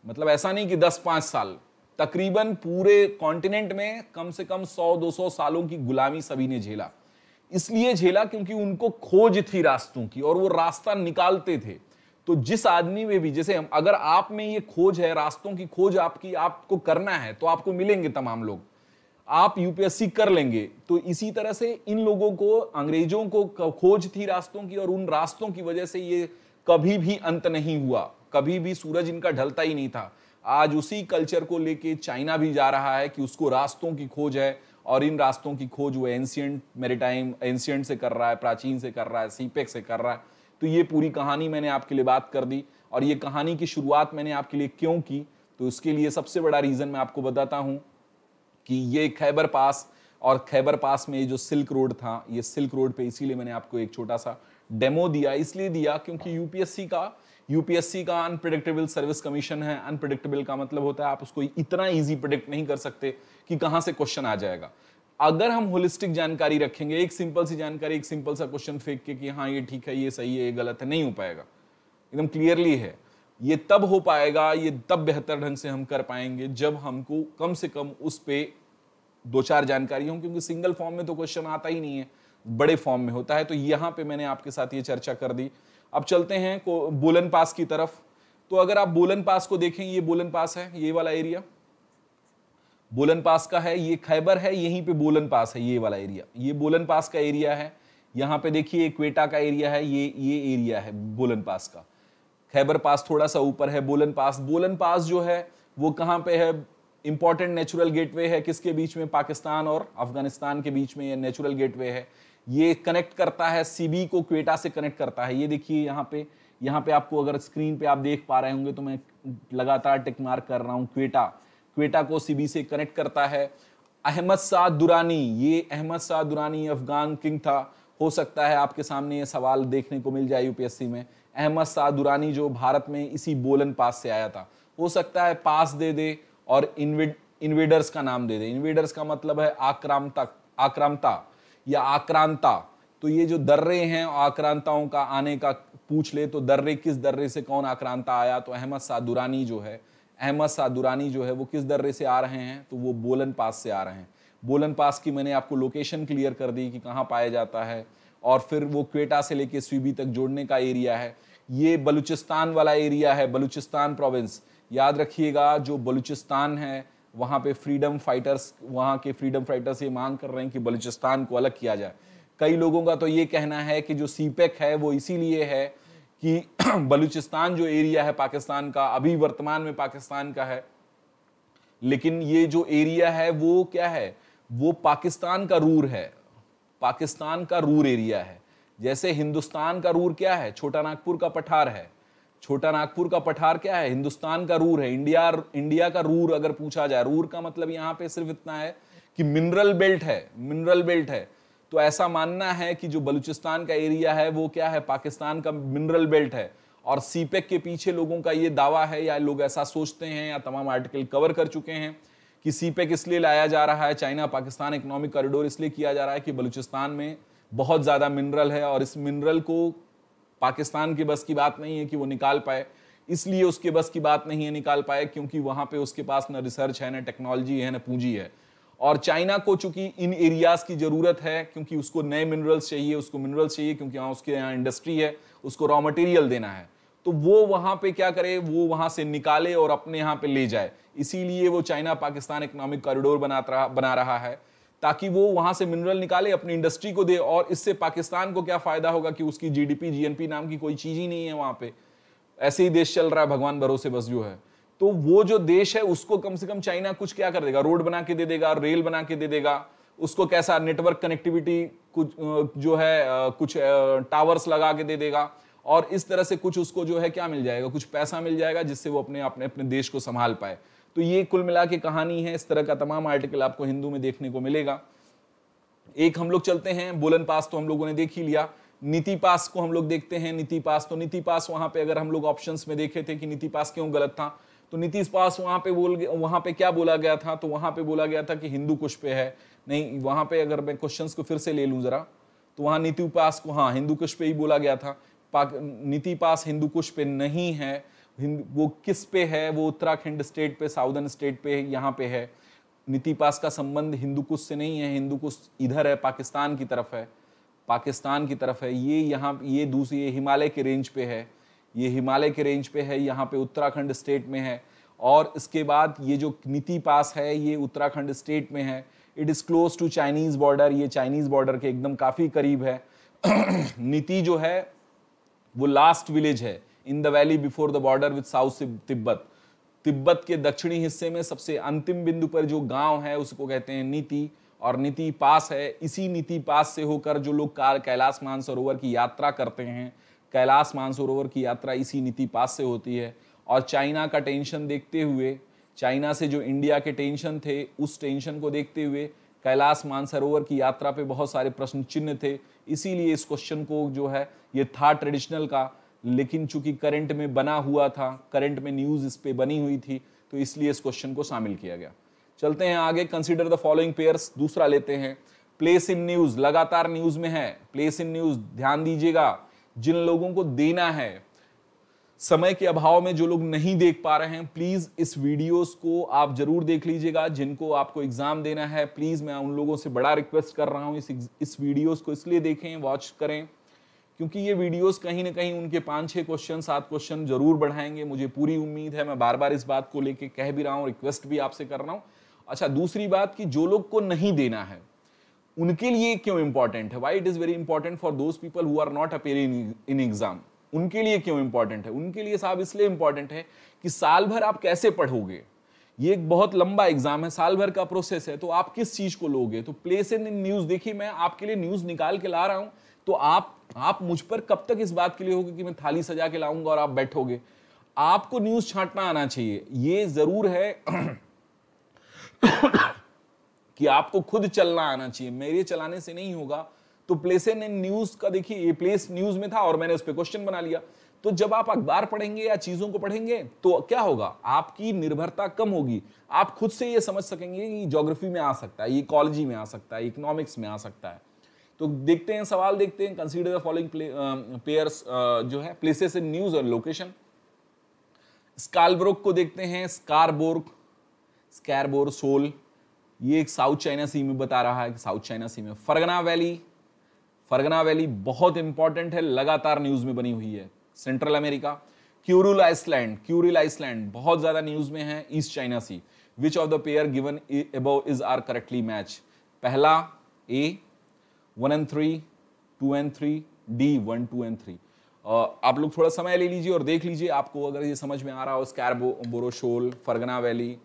मतलब ऐसा नहीं कि दस पांच साल तकरीबन पूरे कॉन्टिनेंट में कम से कम सौ दो सौ सालों की गुलामी सभी ने झेला इसलिए झेला क्योंकि उनको खोज थी रास्तों की और वो रास्ता निकालते थे तो जिस आदमी में भी जैसे अगर आप में ये खोज है रास्तों की खोज आपकी आपको करना है तो आपको मिलेंगे तमाम लोग आप यूपीएससी कर लेंगे तो इसी तरह से इन लोगों को अंग्रेजों को खोज थी रास्तों की और उन रास्तों की वजह से ये कभी भी अंत नहीं हुआ कभी भी सूरज इनका ढलता ही नहीं था आज उसी कल्चर को लेके चाइना भी जा रहा है कि उसको रास्तों की खोज है और इन रास्तों की खोज वो एंशियंट मेरीटाइम एंशियंट से कर रहा है प्राचीन से कर रहा है सीपेक से कर रहा है तो ये पूरी कहानी मैंने आपके लिए बात कर दी और ये कहानी की शुरुआत मैंने आपके लिए क्यों की तो उसके लिए सबसे बड़ा रीज़न मैं आपको बताता हूँ कि ये खैबर पास और खैबर पास में ये जो सिल्क रोड था ये सिल्क रोड पे इसीलिए मैंने आपको एक छोटा सा डेमो दिया इसलिए दिया क्योंकि यूपीएससी का यूपीएससी का अनप्रडिक्टेबल सर्विस कमीशन है अनप्रडिक्टेबल का मतलब होता है आप उसको इतना इजी प्रोडिक्ट नहीं कर सकते कि कहाँ से क्वेश्चन आ जाएगा अगर हम होलिस्टिक जानकारी रखेंगे एक सिंपल सी जानकारी एक सिंपल सा क्वेश्चन फेंक के कि हाँ ये ठीक है ये सही है ये गलत है नहीं हो पाएगा एकदम क्लियरली है ये तब हो पाएगा ये तब बेहतर ढंग से हम कर पाएंगे जब हमको कम से कम उस पर दो चार जानकारी हो क्योंकि सिंगल फॉर्म में तो क्वेश्चन आता ही नहीं है बड़े फॉर्म में होता है तो यहां पे मैंने आपके साथ ये चर्चा कर दी अब चलते हैं बोलन पास की तरफ तो अगर आप बोलन पास को देखें ये बोलन पास है ये वाला एरिया बोलन पास का है ये खैबर है यहीं पे बोलन पास है ये वाला एरिया ये बोलन पास का एरिया है यहाँ पे देखिए क्वेटा का एरिया है ये ये एरिया है बोलन पास का खैबर पास थोड़ा सा ऊपर है बोलन पास बोलन पास जो है वो कहाँ पे है इंपॉर्टेंट नेचुरल गेटवे है किसके बीच में पाकिस्तान और अफगानिस्तान के बीच में ये नेचुरल गेटवे है ये कनेक्ट करता है सीबी को क्वेटा से कनेक्ट करता है ये देखिए यहाँ पे यहाँ पे आपको अगर स्क्रीन पे आप देख पा रहे होंगे तो मैं लगातार टिक मार्क कर रहा हूँ क्वेटा क्वेटा को सीबी से कनेक्ट करता है अहमद शाह दुरानी ये अहमद शाह दुरानी अफगान किंग था हो सकता है आपके सामने ये सवाल देखने को मिल जाए यूपीएससी में अहमद शाह दुरानी जो भारत में इसी बोलन पास से आया था हो सकता है पास दे दे और इन्वेड इन्वेडर्स का नाम दे दे इन्वेडर्स का मतलब है आक्रांता आक्रांता या आक्रांता तो ये जो दर्रे हैं आक्रांताओं का आने का पूछ ले तो दर्रे किस दर्रे से कौन आक्रांता आया तो अहमद शाह दुरानी जो है अहमद सादुरानी जो है वो किस दर्रे से आ रहे हैं तो वो बोलन पास से आ रहे हैं बोलन पास की मैंने आपको लोकेशन क्लियर कर दी कि कहाँ पाया जाता है और फिर वो क्वेटा से लेके स्वीबी तक जोड़ने का एरिया है ये बलूचिस्तान वाला एरिया है बलूचिस्तान प्रोविंस याद रखिएगा जो बलूचिस्तान है वहाँ पे फ्रीडम फाइटर्स वहाँ के फ्रीडम फाइटर्स ये मांग कर रहे हैं कि बलूचिस्तान को अलग किया जाए कई लोगों का तो ये कहना है कि जो सीपेक है वो इसीलिए है कि बलूचिस्तान जो एरिया है पाकिस्तान का अभी वर्तमान में पाकिस्तान का है लेकिन ये जो एरिया है वो क्या है वो पाकिस्तान का रूर है पाकिस्तान का रूर एरिया है जैसे हिंदुस्तान का रूर क्या है छोटा नागपुर का पठार है छोटा नागपुर का पठार क्या है हिंदुस्तान का रूर है इंडिया इंडिया का रूर अगर पूछा जाए रूर का मतलब यहां पे सिर्फ इतना है कि मिनरल बेल्ट है मिनरल बेल्ट है तो ऐसा मानना है कि जो बलूचिस्तान का एरिया है वो क्या है पाकिस्तान का मिनरल बेल्ट है और सीपेक के पीछे लोगों का ये दावा है या लोग ऐसा सोचते हैं या तमाम आर्टिकल कवर कर चुके हैं कि सीपेक इसलिए लाया जा रहा है चाइना पाकिस्तान इकोनॉमिक कॉरिडोर इसलिए किया जा रहा है कि बलूचिस्तान में बहुत ज़्यादा मिनरल है और इस मिनरल को पाकिस्तान के बस की बात नहीं है कि वो निकाल पाए इसलिए उसके बस की बात नहीं है निकाल पाए क्योंकि वहां पे उसके पास ना रिसर्च है ना टेक्नोलॉजी है ना पूंजी है और चाइना को चूंकि इन एरियाज की जरूरत है क्योंकि उसको नए मिनरल्स चाहिए उसको मिनरल्स चाहिए क्योंकि यहाँ उसके यहाँ इंडस्ट्री है उसको रॉ मटेरियल देना है तो वो वहां पे क्या करे वो वहां से निकाले और अपने यहाँ पे ले जाए इसीलिए वो चाइना पाकिस्तान इकोनॉमिक कॉरिडोर बना रहा बना रहा है ताकि वो वहां से मिनरल निकाले अपनी इंडस्ट्री को दे और इससे पाकिस्तान को क्या फ़ायदा होगा कि उसकी जीडीपी जीएनपी नाम की कोई चीज़ ही नहीं है वहां पे ऐसे ही देश चल रहा है भगवान भरोसे बस जो है तो वो जो देश है उसको कम से कम चाइना कुछ क्या कर देगा रोड बना के दे देगा रेल बना के दे देगा उसको कैसा नेटवर्क कनेक्टिविटी कुछ जो है कुछ टावर्स लगा के दे देगा और इस तरह से कुछ उसको जो है क्या मिल जाएगा कुछ पैसा मिल जाएगा जिससे वो अपने अपने अपने देश को संभाल पाए तो ये कुल मिला के कहानी है इस तरह का तमाम आर्टिकल आपको हिंदू में देखने को मिलेगा एक हम लोग चलते हैं बोलन पास तो हम लोगों ने देख ही लिया नीति पास को हम लोग देखते हैं नीति पास तो नीति पास वहां पे अगर हम लोग ऑप्शंस में देखे थे कि नीति पास क्यों गलत था तो नीतीश पास वहाँ पे बोल वहाँ पे क्या बोला गया था तो वहाँ पे बोला गया था कि हिंदू कुश पे है नहीं वहाँ पे अगर मैं क्वेश्चन को फिर से ले लूँ ज़रा तो वहाँ नीति पास को हाँ हिंदू कुश पे ही बोला गया था पाक नीति पास हिंदू कुश पे नहीं है वो किस पे है वो उत्तराखंड स्टेट पे साउदर्न स्टेट पे यहाँ पे है नीति पास का संबंध हिंदू कुश से नहीं है हिंदू कुश इधर है पाकिस्तान की तरफ है पाकिस्तान की तरफ है ये यहाँ ये दूसरी हिमालय के रेंज पे है ये हिमालय के रेंज पे है यहाँ पे उत्तराखंड स्टेट में है और इसके बाद ये जो नीति पास है ये उत्तराखंड स्टेट में है it is close to Chinese border ये चाइनीज़ बॉर्डर के एकदम काफ़ी करीब है नीति जो है वो लास्ट विलेज है in the valley before the border with south Tibet Tibet के दक्षिणी हिस्से में सबसे अंतिम बिंदु पर जो गांव है उसको कहते हैं नीति और नीति पास है इसी नीति पास से होकर जो लोग कार कैलाश मानसरोवर की यात्रा करते हैं कैलाश मानसरोवर की यात्रा इसी नीति पास से होती है और चाइना का टेंशन देखते हुए चाइना से जो इंडिया के टेंशन थे उस टेंशन को देखते हुए कैलाश मानसरोवर की यात्रा पे बहुत सारे प्रश्न चिन्ह थे इसीलिए इस क्वेश्चन को जो है ये था ट्रेडिशनल का लेकिन चूंकि करंट में बना हुआ था करंट में न्यूज़ इस पर बनी हुई थी तो इसलिए इस क्वेश्चन को शामिल किया गया चलते हैं आगे कंसिडर द फॉलोइंग पेयर्स दूसरा लेते हैं प्लेस इन न्यूज़ लगातार न्यूज़ में है प्लेस इन न्यूज़ ध्यान दीजिएगा जिन लोगों को देना है समय के अभाव में जो लोग नहीं देख पा रहे हैं प्लीज़ इस वीडियोस को आप ज़रूर देख लीजिएगा जिनको आपको एग्ज़ाम देना है प्लीज़ मैं उन लोगों से बड़ा रिक्वेस्ट कर रहा हूं इस इस वीडियोस को इसलिए देखें वॉच करें क्योंकि ये वीडियोस कहीं ना कहीं उनके पाँच छः क्वेश्चन सात क्वेश्चन ज़रूर बढ़ाएंगे मुझे पूरी उम्मीद है मैं बार बार इस बात को लेके कह भी रहा हूँ रिक्वेस्ट भी आपसे कर रहा हूँ अच्छा दूसरी बात कि जो लोग को नहीं देना है उनके लिए क्यों इंपॉर्टेंट है why it is very important for those people who are not appearing in exam उनके लिए क्यों इंपॉर्टेंट है उनके लिए साहब इसलिए इंपॉर्टेंट है कि साल भर आप कैसे पढ़ोगे ये एक बहुत लंबा एग्जाम है साल भर का प्रोसेस है तो आप किस चीज को लोगे तो प्लेस इन न्यूज देखिए मैं आपके लिए न्यूज निकाल के ला रहा हूं तो आप आप मुझ पर कब तक इस बात के लिए होगी कि मैं थाली सजा के लाऊंगा और आप बैठोगे आपको न्यूज छांटना आना चाहिए ये जरूर है कि आपको खुद चलना आना चाहिए मेरे चलाने से नहीं होगा तो प्लेसेन एंड न्यूज का देखिए ये प्लेस न्यूज में था और मैंने उस पर क्वेश्चन बना लिया तो जब आप अखबार पढ़ेंगे या चीजों को पढ़ेंगे तो क्या होगा आपकी निर्भरता कम होगी आप खुद से ये समझ सकेंगे कि जोग्राफी में आ सकता है इकोलॉजी में आ सकता है इकोनॉमिक्स में आ सकता है तो देखते हैं सवाल देखते हैं कंसीडर द फॉलोइंग पेयर्स जो है प्लेसेस इन न्यूज और लोकेशन स्कालब्रोक को देखते हैं स्कारबोर्ग स्कैरबोर सोल ये एक साउथ चाइना सी में बता रहा है कि साउथ चाइना सी में फरगना वैली फरगना वैली बहुत इंपॉर्टेंट है लगातार न्यूज में बनी हुई है central America Kuril island Kuril island बहुत ज्यादा न्यूज में है east China sea which of the pair given above is are correctly match पहला A one and three two and three D one two and three आप लोग थोड़ा समय ले लीजिए और देख लीजिए आपको अगर ये समझ में आ रहा हो Scarborough shoal Fergana valley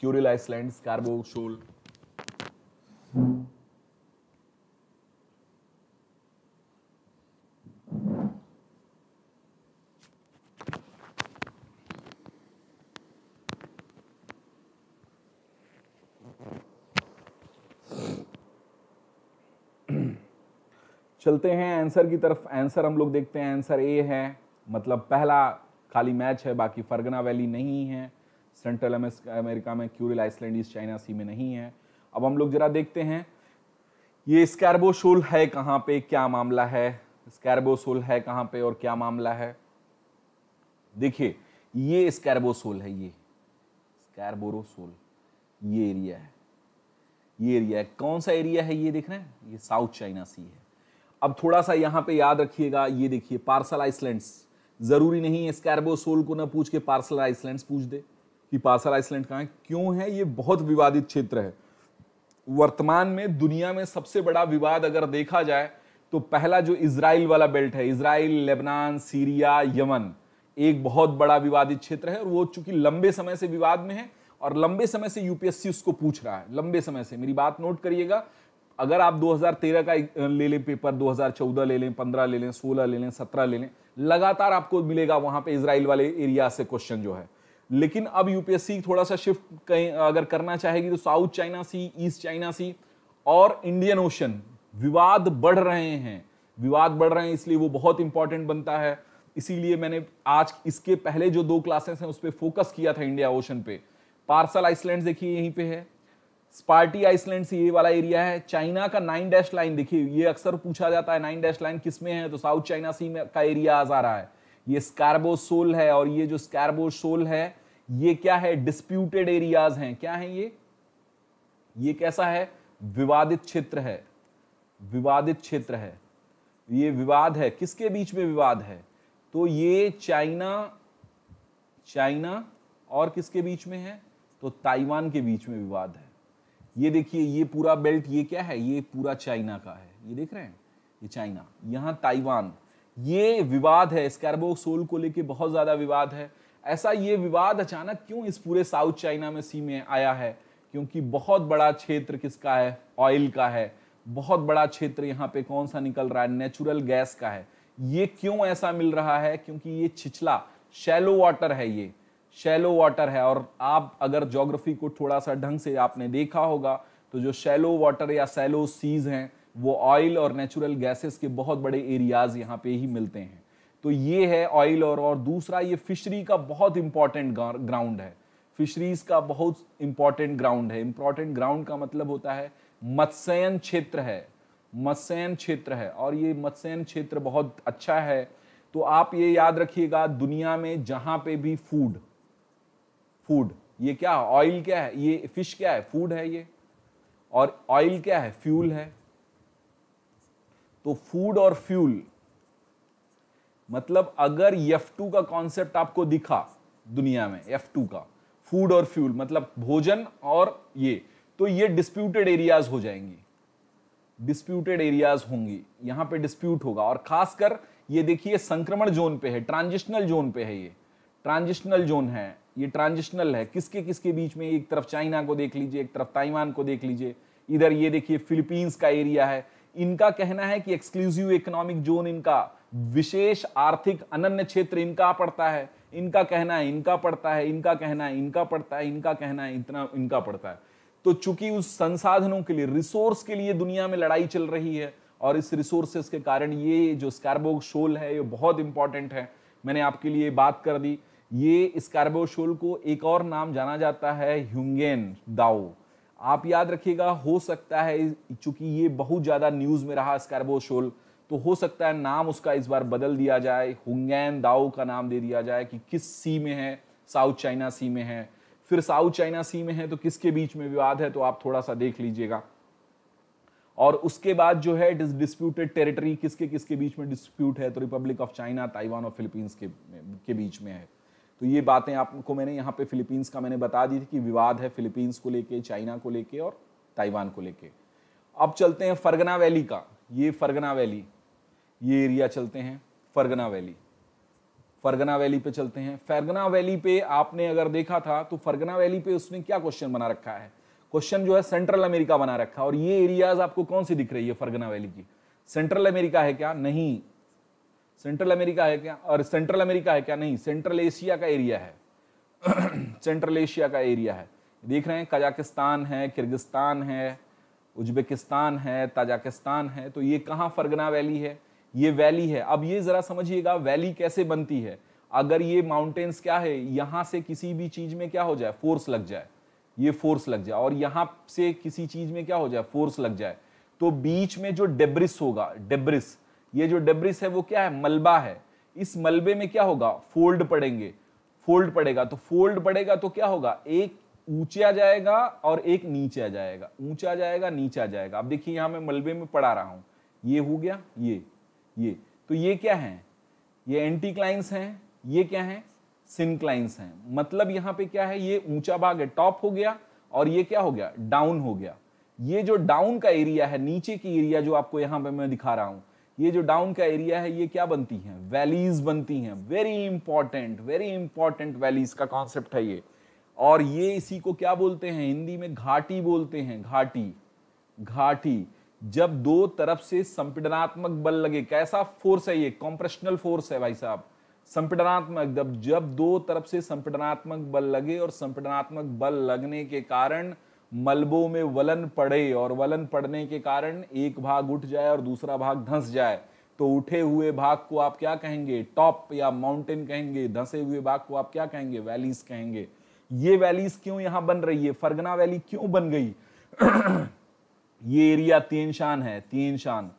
Kuril island Scarborough shoal चलते हैं आंसर की तरफ आंसर हम लोग देखते हैं आंसर ए है मतलब पहला खाली मैच है बाकी फरगना वैली नहीं है सेंट्रल अमेरिका में Kuril island east China sea में नहीं है अब हम लोग जरा देखते हैं ये स्कैरबोशोल है कहाँ पे क्या मामला है स्कैरबो है कहाँ पे और क्या मामला है देखिए ये स्कैरबोसोल है ये स्कैरबोरोसोल ये एरिया है ये एरिया है कौन सा एरिया है ये देख रहे हैं ये साउथ चाइना सी है अब थोड़ा सा यहाँ पे याद रखिएगा ये देखिए पार्सल आइसलैंड्स जरूरी नहीं है स्कैरबो सोल को ना पूछ के पार्सल आइसलैंड्स पूछ दे कि पार्सल आइसलैंड कहाँ है क्यों है ये बहुत विवादित क्षेत्र है वर्तमान में दुनिया में सबसे बड़ा विवाद अगर देखा जाए तो पहला जो इसराइल वाला बेल्ट है इसराइल लेबनान सीरिया यमन एक बहुत बड़ा विवादित क्षेत्र है और वो चूंकि लंबे समय से विवाद में है और लंबे समय से यूपीएससी उसको पूछ रहा है लंबे समय से मेरी बात नोट करिएगा अगर आप 2013 का ले लें पेपर 2014 ले लें 15 ले लें 16 ले लें 17 ले लें लगातार आपको मिलेगा वहां पे इसराइल वाले एरिया से क्वेश्चन जो है लेकिन अब यूपीएससी थोड़ा सा शिफ्ट कहीं अगर करना चाहेगी तो south China sea east China sea और इंडियन ओशन विवाद बढ़ रहे हैं विवाद बढ़ रहे हैं इसलिए वो बहुत इंपॉर्टेंट बनता है इसीलिए मैंने आज इसके पहले जो दो क्लासेस हैं उस पर फोकस किया था इंडिया ओशन पे पार्सल आइसलैंड देखिए यहीं पे है स्पार्टी आइसलैंड से ये वाला एरिया है चाइना का नाइन डैश लाइन देखिए ये अक्सर पूछा जाता है नाइन डैश लाइन किसमें है तो साउथ चाइना सी में का एरिया आज आ रहा है ये स्कैरबोसोल है और ये जो स्कैरबोसोल है ये क्या है डिस्प्यूटेड एरियाज हैं क्या है ये ये कैसा है विवादित क्षेत्र है विवादित क्षेत्र है ये विवाद है किसके बीच में विवाद है तो ये चाइना चाइना और किसके बीच में है तो ताइवान के बीच में विवाद है ये देखिए ये पूरा बेल्ट ये क्या है ये पूरा चाइना का है ये देख रहे हैं ये चाइना यहां ताइवान ये विवाद है स्कैरबोसोल को लेके बहुत ज़्यादा विवाद है ऐसा ये विवाद अचानक क्यों इस पूरे साउथ चाइना में सी में आया है क्योंकि बहुत बड़ा क्षेत्र किसका है ऑयल का है बहुत बड़ा क्षेत्र यहाँ पे कौन सा निकल रहा है नेचुरल गैस का है ये क्यों ऐसा मिल रहा है क्योंकि ये छिछला शैलो वाटर है ये शैलो वाटर है और आप अगर जोग्राफी को थोड़ा सा ढंग से आपने देखा होगा तो जो शैलो वाटर या सैलो सीज हैं वो ऑयल और नेचुरल गैसेस के बहुत बड़े एरियाज यहाँ पे ही मिलते हैं तो ये है ऑयल और और दूसरा ये फिशरी का बहुत इंपॉर्टेंट ग्राउंड है फिशरीज का बहुत इंपॉर्टेंट ग्राउंड है इंपॉर्टेंट ग्राउंड का मतलब होता है मत्स्यन क्षेत्र है मत्स्यन क्षेत्र है और ये मत्स्यन क्षेत्र बहुत अच्छा है तो आप ये याद रखिएगा दुनिया में जहां पे भी फूड फूड ये क्या ऑयल क्या है ये फिश क्या है फूड है ये और ऑयल क्या है फ्यूल है तो फूड और फ्यूल मतलब अगर टू का कॉन्सेप्ट आपको दिखा दुनिया में एफ टू का फूड और फ्यूल मतलब भोजन और ये तो ये डिस्प्यूटेड एरियाज हो जाएंगी डिस्प्यूटेड एरियाज होंगी यहां पे डिस्प्यूट होगा और खासकर ये देखिए संक्रमण जोन पे है ट्रांजिशनल जोन पे है ये ट्रांजिशनल जोन है ये ट्रांजिशनल है किसके किसके बीच में एक तरफ चाइना को देख लीजिए एक तरफ ताइवान को देख लीजिए इधर ये देखिए फिलीपींस का एरिया है इनका कहना है कि एक्सक्लूसिव इकोनॉमिक जोन इनका विशेष आर्थिक अनन्य क्षेत्र इनका पड़ता है इनका कहना है इनका पड़ता है इनका कहना है इनका पड़ता है इनका कहना है इतना इनका पड़ता है तो चूंकि उस संसाधनों के लिए रिसोर्स के लिए दुनिया में लड़ाई चल रही है और इस रिसोर्सेस के कारण ये जो स्कैरबो शोल है ये बहुत इंपॉर्टेंट है मैंने आपके लिए बात कर दी ये स्कैरबो शोल को एक और नाम जाना जाता है ह्यूंगेन दाऊ आप याद रखिएगा हो सकता है चूंकि ये बहुत ज़्यादा न्यूज़ में रहा शोल तो हो सकता है नाम उसका इस बार बदल दिया जाए हुंगैन दाओ का नाम दे दिया जाए कि किस सी में है साउथ चाइना सी में है फिर साउथ चाइना सी में है तो किसके बीच में विवाद है तो आप थोड़ा सा देख लीजिएगा और उसके बाद जो है इट इज डिस्प्यूटेड टेरिटरी किसके किसके बीच में डिस्प्यूट है तो रिपब्लिक ऑफ चाइना ताइवान और फिलिपींस के के बीच में है तो ये बातें आपको मैंने यहाँ पे फिलीपींस का मैंने बता दी थी कि विवाद है फिलीपींस को लेके चाइना को लेके और ताइवान को लेके अब चलते हैं फरगना वैली का ये फरगना वैली ये एरिया चलते हैं फरगना वैली फरगना वैली पे चलते हैं फरगना वैली पे आपने अगर देखा था तो फरगना वैली पे उसने क्या क्वेश्चन बना रखा है क्वेश्चन जो है सेंट्रल अमेरिका बना रखा है और ये एरियाज आपको कौन सी दिख रही है फरगना वैली की सेंट्रल अमेरिका है क्या नहीं सेंट्रल अमेरिका है क्या और सेंट्रल अमेरिका है क्या नहीं सेंट्रल एशिया का एरिया है सेंट्रल एशिया का एरिया है देख रहे हैं कजाकिस्तान है किर्गिस्तान है उज्बेकिस्तान है ताजाकिस्तान है तो ये कहाँ फरगना वैली है ये वैली है अब ये ज़रा समझिएगा वैली कैसे बनती है अगर ये माउंटेन्स क्या है यहाँ से किसी भी चीज़ में क्या हो जाए फोर्स लग जाए ये फोर्स लग जाए और यहाँ से किसी चीज़ में क्या हो जाए फोर्स लग जाए तो बीच में जो डेब्रिस होगा डेब्रिस ये जो डेब्रिस है वो क्या है मलबा है इस मलबे में क्या होगा फोल्ड पड़ेंगे फोल्ड पड़ेगा तो फोल्ड पड़ेगा तो क्या होगा एक ऊंचा जाएगा और एक नीचे आ जाएगा ऊंचा जाएगा नीचे आ जाएगा अब देखिए यहां मैं मलबे में पड़ा रहा हूं ये हो गया ये ये तो ये क्या है ये एंटी क्लाइंस हैं ये क्या है सिनक्लाइंस हैं मतलब यहाँ पे क्या है ये ऊंचा भाग है टॉप हो गया और ये क्या हो गया डाउन हो गया ये जो डाउन का एरिया है नीचे की एरिया जो आपको यहां पे मैं दिखा रहा हूं ये जो डाउन का एरिया है ये क्या बनती हैं वैलीज बनती हैं very important very important valleys का कॉन्सेप्ट है ये और ये इसी को क्या बोलते हैं हिंदी में घाटी बोलते हैं घाटी घाटी जब दो तरफ से संपीडनात्मक बल लगे कैसा फोर्स है ये कॉम्प्रेशनल फोर्स है भाई साहब संपीडनात्मक जब जब दो तरफ से संपीडनात्मक बल लगे और संपीडनात्मक बल लगने के कारण मलबों में वलन पड़े और वलन पड़ने के कारण एक भाग उठ जाए और दूसरा भाग धंस जाए तो उठे हुए भाग को आप क्या कहेंगे टॉप या माउंटेन कहेंगे धंसे हुए भाग को आप क्या कहेंगे वैलीज कहेंगे ये वैलीज क्यों यहां बन रही है फरगना वैली क्यों बन गई ये एरिया तीन शान है तीन शान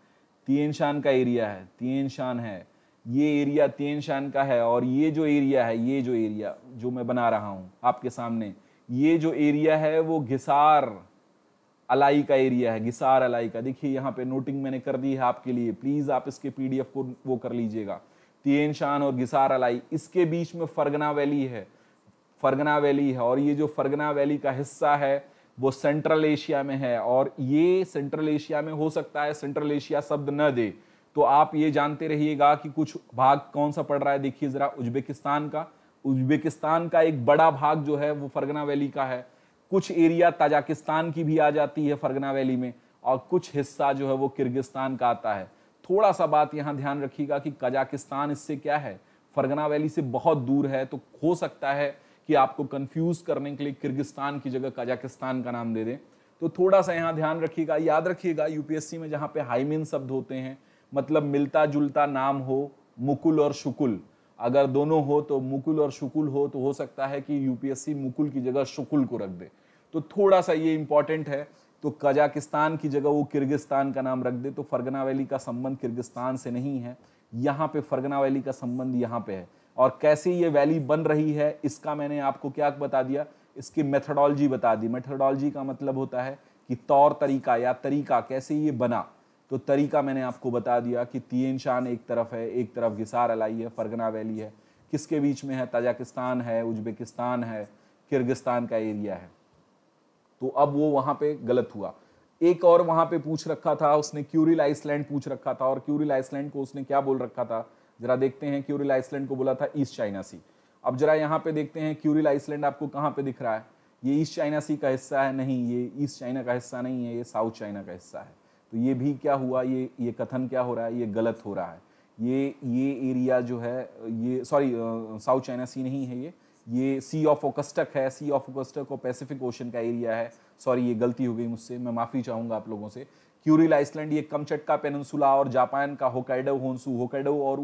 तीन शान का एरिया है तीन शान है ये एरिया तीन शान का है और ये जो एरिया है ये जो एरिया जो मैं बना रहा हूं आपके सामने ये जो एरिया है वो घिसार अलाई का एरिया है घिसार अलाई का देखिए यहाँ पे नोटिंग मैंने कर दी है आपके लिए प्लीज़ आप इसके पीडीएफ को वो कर लीजिएगा तीन शान और घिसार अलाई इसके बीच में फरगना वैली है फरगना वैली है और ये जो फरगना वैली का हिस्सा है वो सेंट्रल एशिया में है और ये सेंट्रल एशिया में हो सकता है सेंट्रल एशिया शब्द न दे तो आप ये जानते रहिएगा कि कुछ भाग कौन सा पड़ रहा है देखिए ज़रा उज्बेकिस्तान का उज्बेकिस्तान का एक बड़ा भाग जो है वो फरगना वैली का है कुछ एरिया ताजाकिस्तान की भी आ जाती है फरगना वैली में और कुछ हिस्सा जो है वो किर्गिस्तान का आता है थोड़ा सा बात यहाँ ध्यान रखिएगा कि कजाकिस्तान इससे क्या है फरगना वैली से बहुत दूर है तो हो सकता है कि आपको कंफ्यूज करने के लिए किर्गिस्तान की जगह कजाकिस्तान का नाम दे दें तो थोड़ा सा यहाँ ध्यान रखिएगा याद रखिएगा यूपीएससी में जहाँ पे हाईमिन शब्द होते हैं मतलब मिलता जुलता नाम हो मुकुल और शुकुल अगर दोनों हो तो मुकुल और शुकुल हो तो हो सकता है कि यूपीएससी मुकुल की जगह शुकुल को रख दे तो थोड़ा सा ये इंपॉर्टेंट है तो कजाकिस्तान की जगह वो किर्गिस्तान का नाम रख दे तो फरगना वैली का संबंध किर्गिस्तान से नहीं है यहाँ पे फरगना वैली का संबंध यहाँ पे है और कैसे ये वैली बन रही है इसका मैंने आपको क्या बता दिया इसकी मेथडोलॉजी बता दी मेथडोलॉजी का मतलब होता है कि तौर तरीका या तरीका कैसे ये बना तो तरीका मैंने आपको बता दिया कि तीन शान एक तरफ है एक तरफ गिसार अलाई है फरगना वैली है किसके बीच में है ताजाकिस्तान है उज्बेकिस्तान है किर्गिस्तान का एरिया है तो अब वो वहाँ पे गलत हुआ एक और वहाँ पे पूछ रखा था उसने क्यूरिल आइसलैंड पूछ रखा था और क्यूरिल आइसलैंड को उसने क्या बोल रखा था जरा देखते हैं क्यूरिल आइसलैंड को बोला था ईस्ट चाइना सी अब जरा यहाँ पे देखते हैं क्यूरिल आइसलैंड आपको कहाँ पे दिख रहा है ये ईस्ट चाइना सी का हिस्सा है नहीं ये ईस्ट चाइना का हिस्सा नहीं है ये साउथ चाइना का हिस्सा है तो ये भी क्या हुआ ये ये कथन क्या हो रहा है ये गलत हो रहा है ये ये एरिया जो है ये सॉरी साउथ चाइना सी नहीं है ये ये सी ऑफ ओकस्टक है सी ऑफ ओकस्टक और पैसिफिक ओशन का एरिया है सॉरी ये गलती हो गई मुझसे मैं माफ़ी चाहूँगा आप लोगों से क्यूरिल आइसलैंड ये कमचटका पेनसुला और जापान का होकाइडो होन्सू होकाइडो और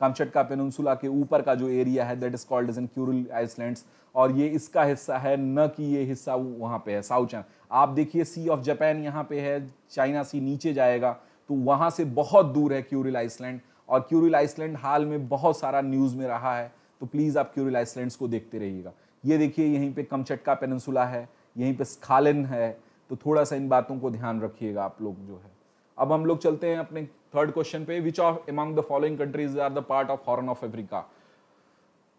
कामशटका पेनसुला के ऊपर का जो एरिया है that is called is in Kuril island और ये इसका हिस्सा है न कि ये हिस्सा वहाँ पे है साउथ चाइना आप देखिए सी ऑफ जापान यहाँ पे है चाइना सी नीचे जाएगा तो वहाँ से बहुत दूर है क्यूरल आइसलैंड और क्यूरल आइसलैंड हाल में बहुत सारा न्यूज़ में रहा है तो प्लीज़ आप क्यूरल आइसलैंड्स को देखते रहिएगा ये देखिए यहीं पे कमचटका पेनसुला है यहीं पे स्खालिन है तो थोड़ा सा इन बातों को ध्यान रखिएगा आप लोग जो है अब हम लोग चलते हैं अपने थर्ड क्वेश्चन पे which of among the following countries are the part of Horn of Africa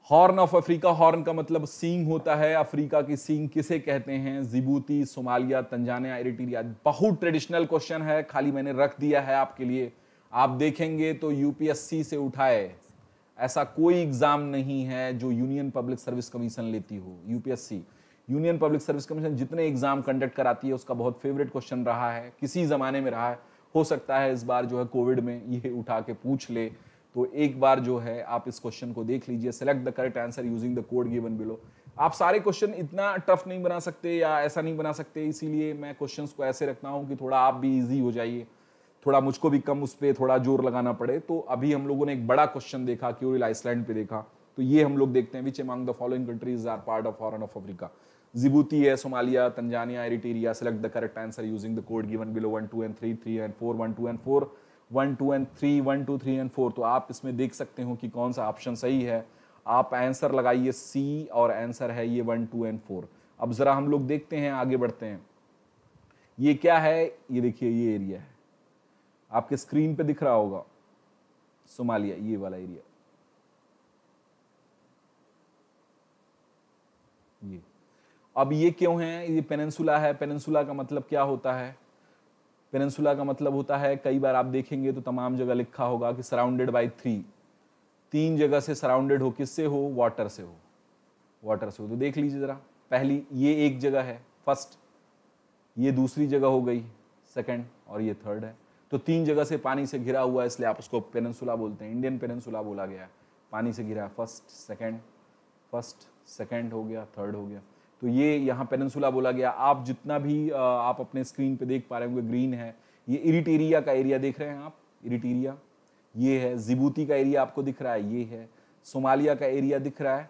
Horn of Africa Horn का मतलब सींग होता है अफ्रीका की सींग किसे कहते हैं जिबूती सोमालिया तंजानिया एरिटीरिया बहुत ट्रेडिशनल क्वेश्चन है खाली मैंने रख दिया है आपके लिए आप देखेंगे तो यूपीएससी से उठाए ऐसा कोई एग्जाम नहीं है जो यूनियन पब्लिक सर्विस कमीशन लेती हो UPSC union public service commission जितने एग्जाम कंडक्ट कराती है उसका बहुत फेवरेट क्वेश्चन रहा है किसी जमाने में रहा है हो सकता है इस बार जो है कोविड में ये उठा के पूछ ले तो एक बार जो है आप इस क्वेश्चन को देख लीजिए select the correct answer using the code given below आप सारे क्वेश्चन इतना टफ नहीं बना सकते या ऐसा नहीं बना सकते इसीलिए मैं क्वेश्चंस को ऐसे रखता हूं कि थोड़ा आप भी इजी हो जाइए थोड़ा मुझको भी कम उस पर थोड़ा जोर लगाना पड़े तो अभी हम लोगों ने एक बड़ा क्वेश्चन देखा क्यूरियल आइसलैंड पे देखा तो ये हम लोग देखते हैं which among the following countries are part of Horn of Africa Djibouti है, Somalia, Tanzania, Eritrea. Select the correct answer using the code given below 1, 2 and 3, 3 and 4, 1, 2 and 4, 1, 2 and 3, 1, 2, 3 and 4. तो आप इसमें देख सकते हो कि कौन सा ऑप्शन सही है आप आंसर लगाइए सी और आंसर है ये वन टू एंड फोर अब ज़रा हम लोग देखते हैं आगे बढ़ते हैं ये क्या है ये देखिए ये एरिया है आपके स्क्रीन पे दिख रहा होगा सोमालिया ये वाला एरिया अब ये क्यों है ये पेनेंसुला है पेनेंसुला का मतलब क्या होता है पेनेंसुला का मतलब होता है कई बार आप देखेंगे तो तमाम जगह लिखा होगा कि सराउंडेड बाई थ्री तीन जगह से सराउंडेड हो किससे हो वाटर से हो वाटर से हो तो देख लीजिए ज़रा पहली ये एक जगह है फर्स्ट ये दूसरी जगह हो गई सेकंड और ये थर्ड है तो तीन जगह से पानी से घिरा हुआ है इसलिए आप उसको पेनसुला बोलते हैं इंडियन पेनसुला बोला गया है पानी से घिरा फर्स्ट सेकेंड फर्स्ट सेकेंड हो गया थर्ड हो गया तो ये यहाँ पेनसुला बोला गया आप जितना भी आप अपने स्क्रीन पे देख पा रहे होंगे ग्रीन है ये इरिटेरिया का एरिया देख रहे हैं आप इरिटेरिया ये है जिबूती का एरिया आपको दिख रहा है ये है सोमालिया का एरिया दिख रहा है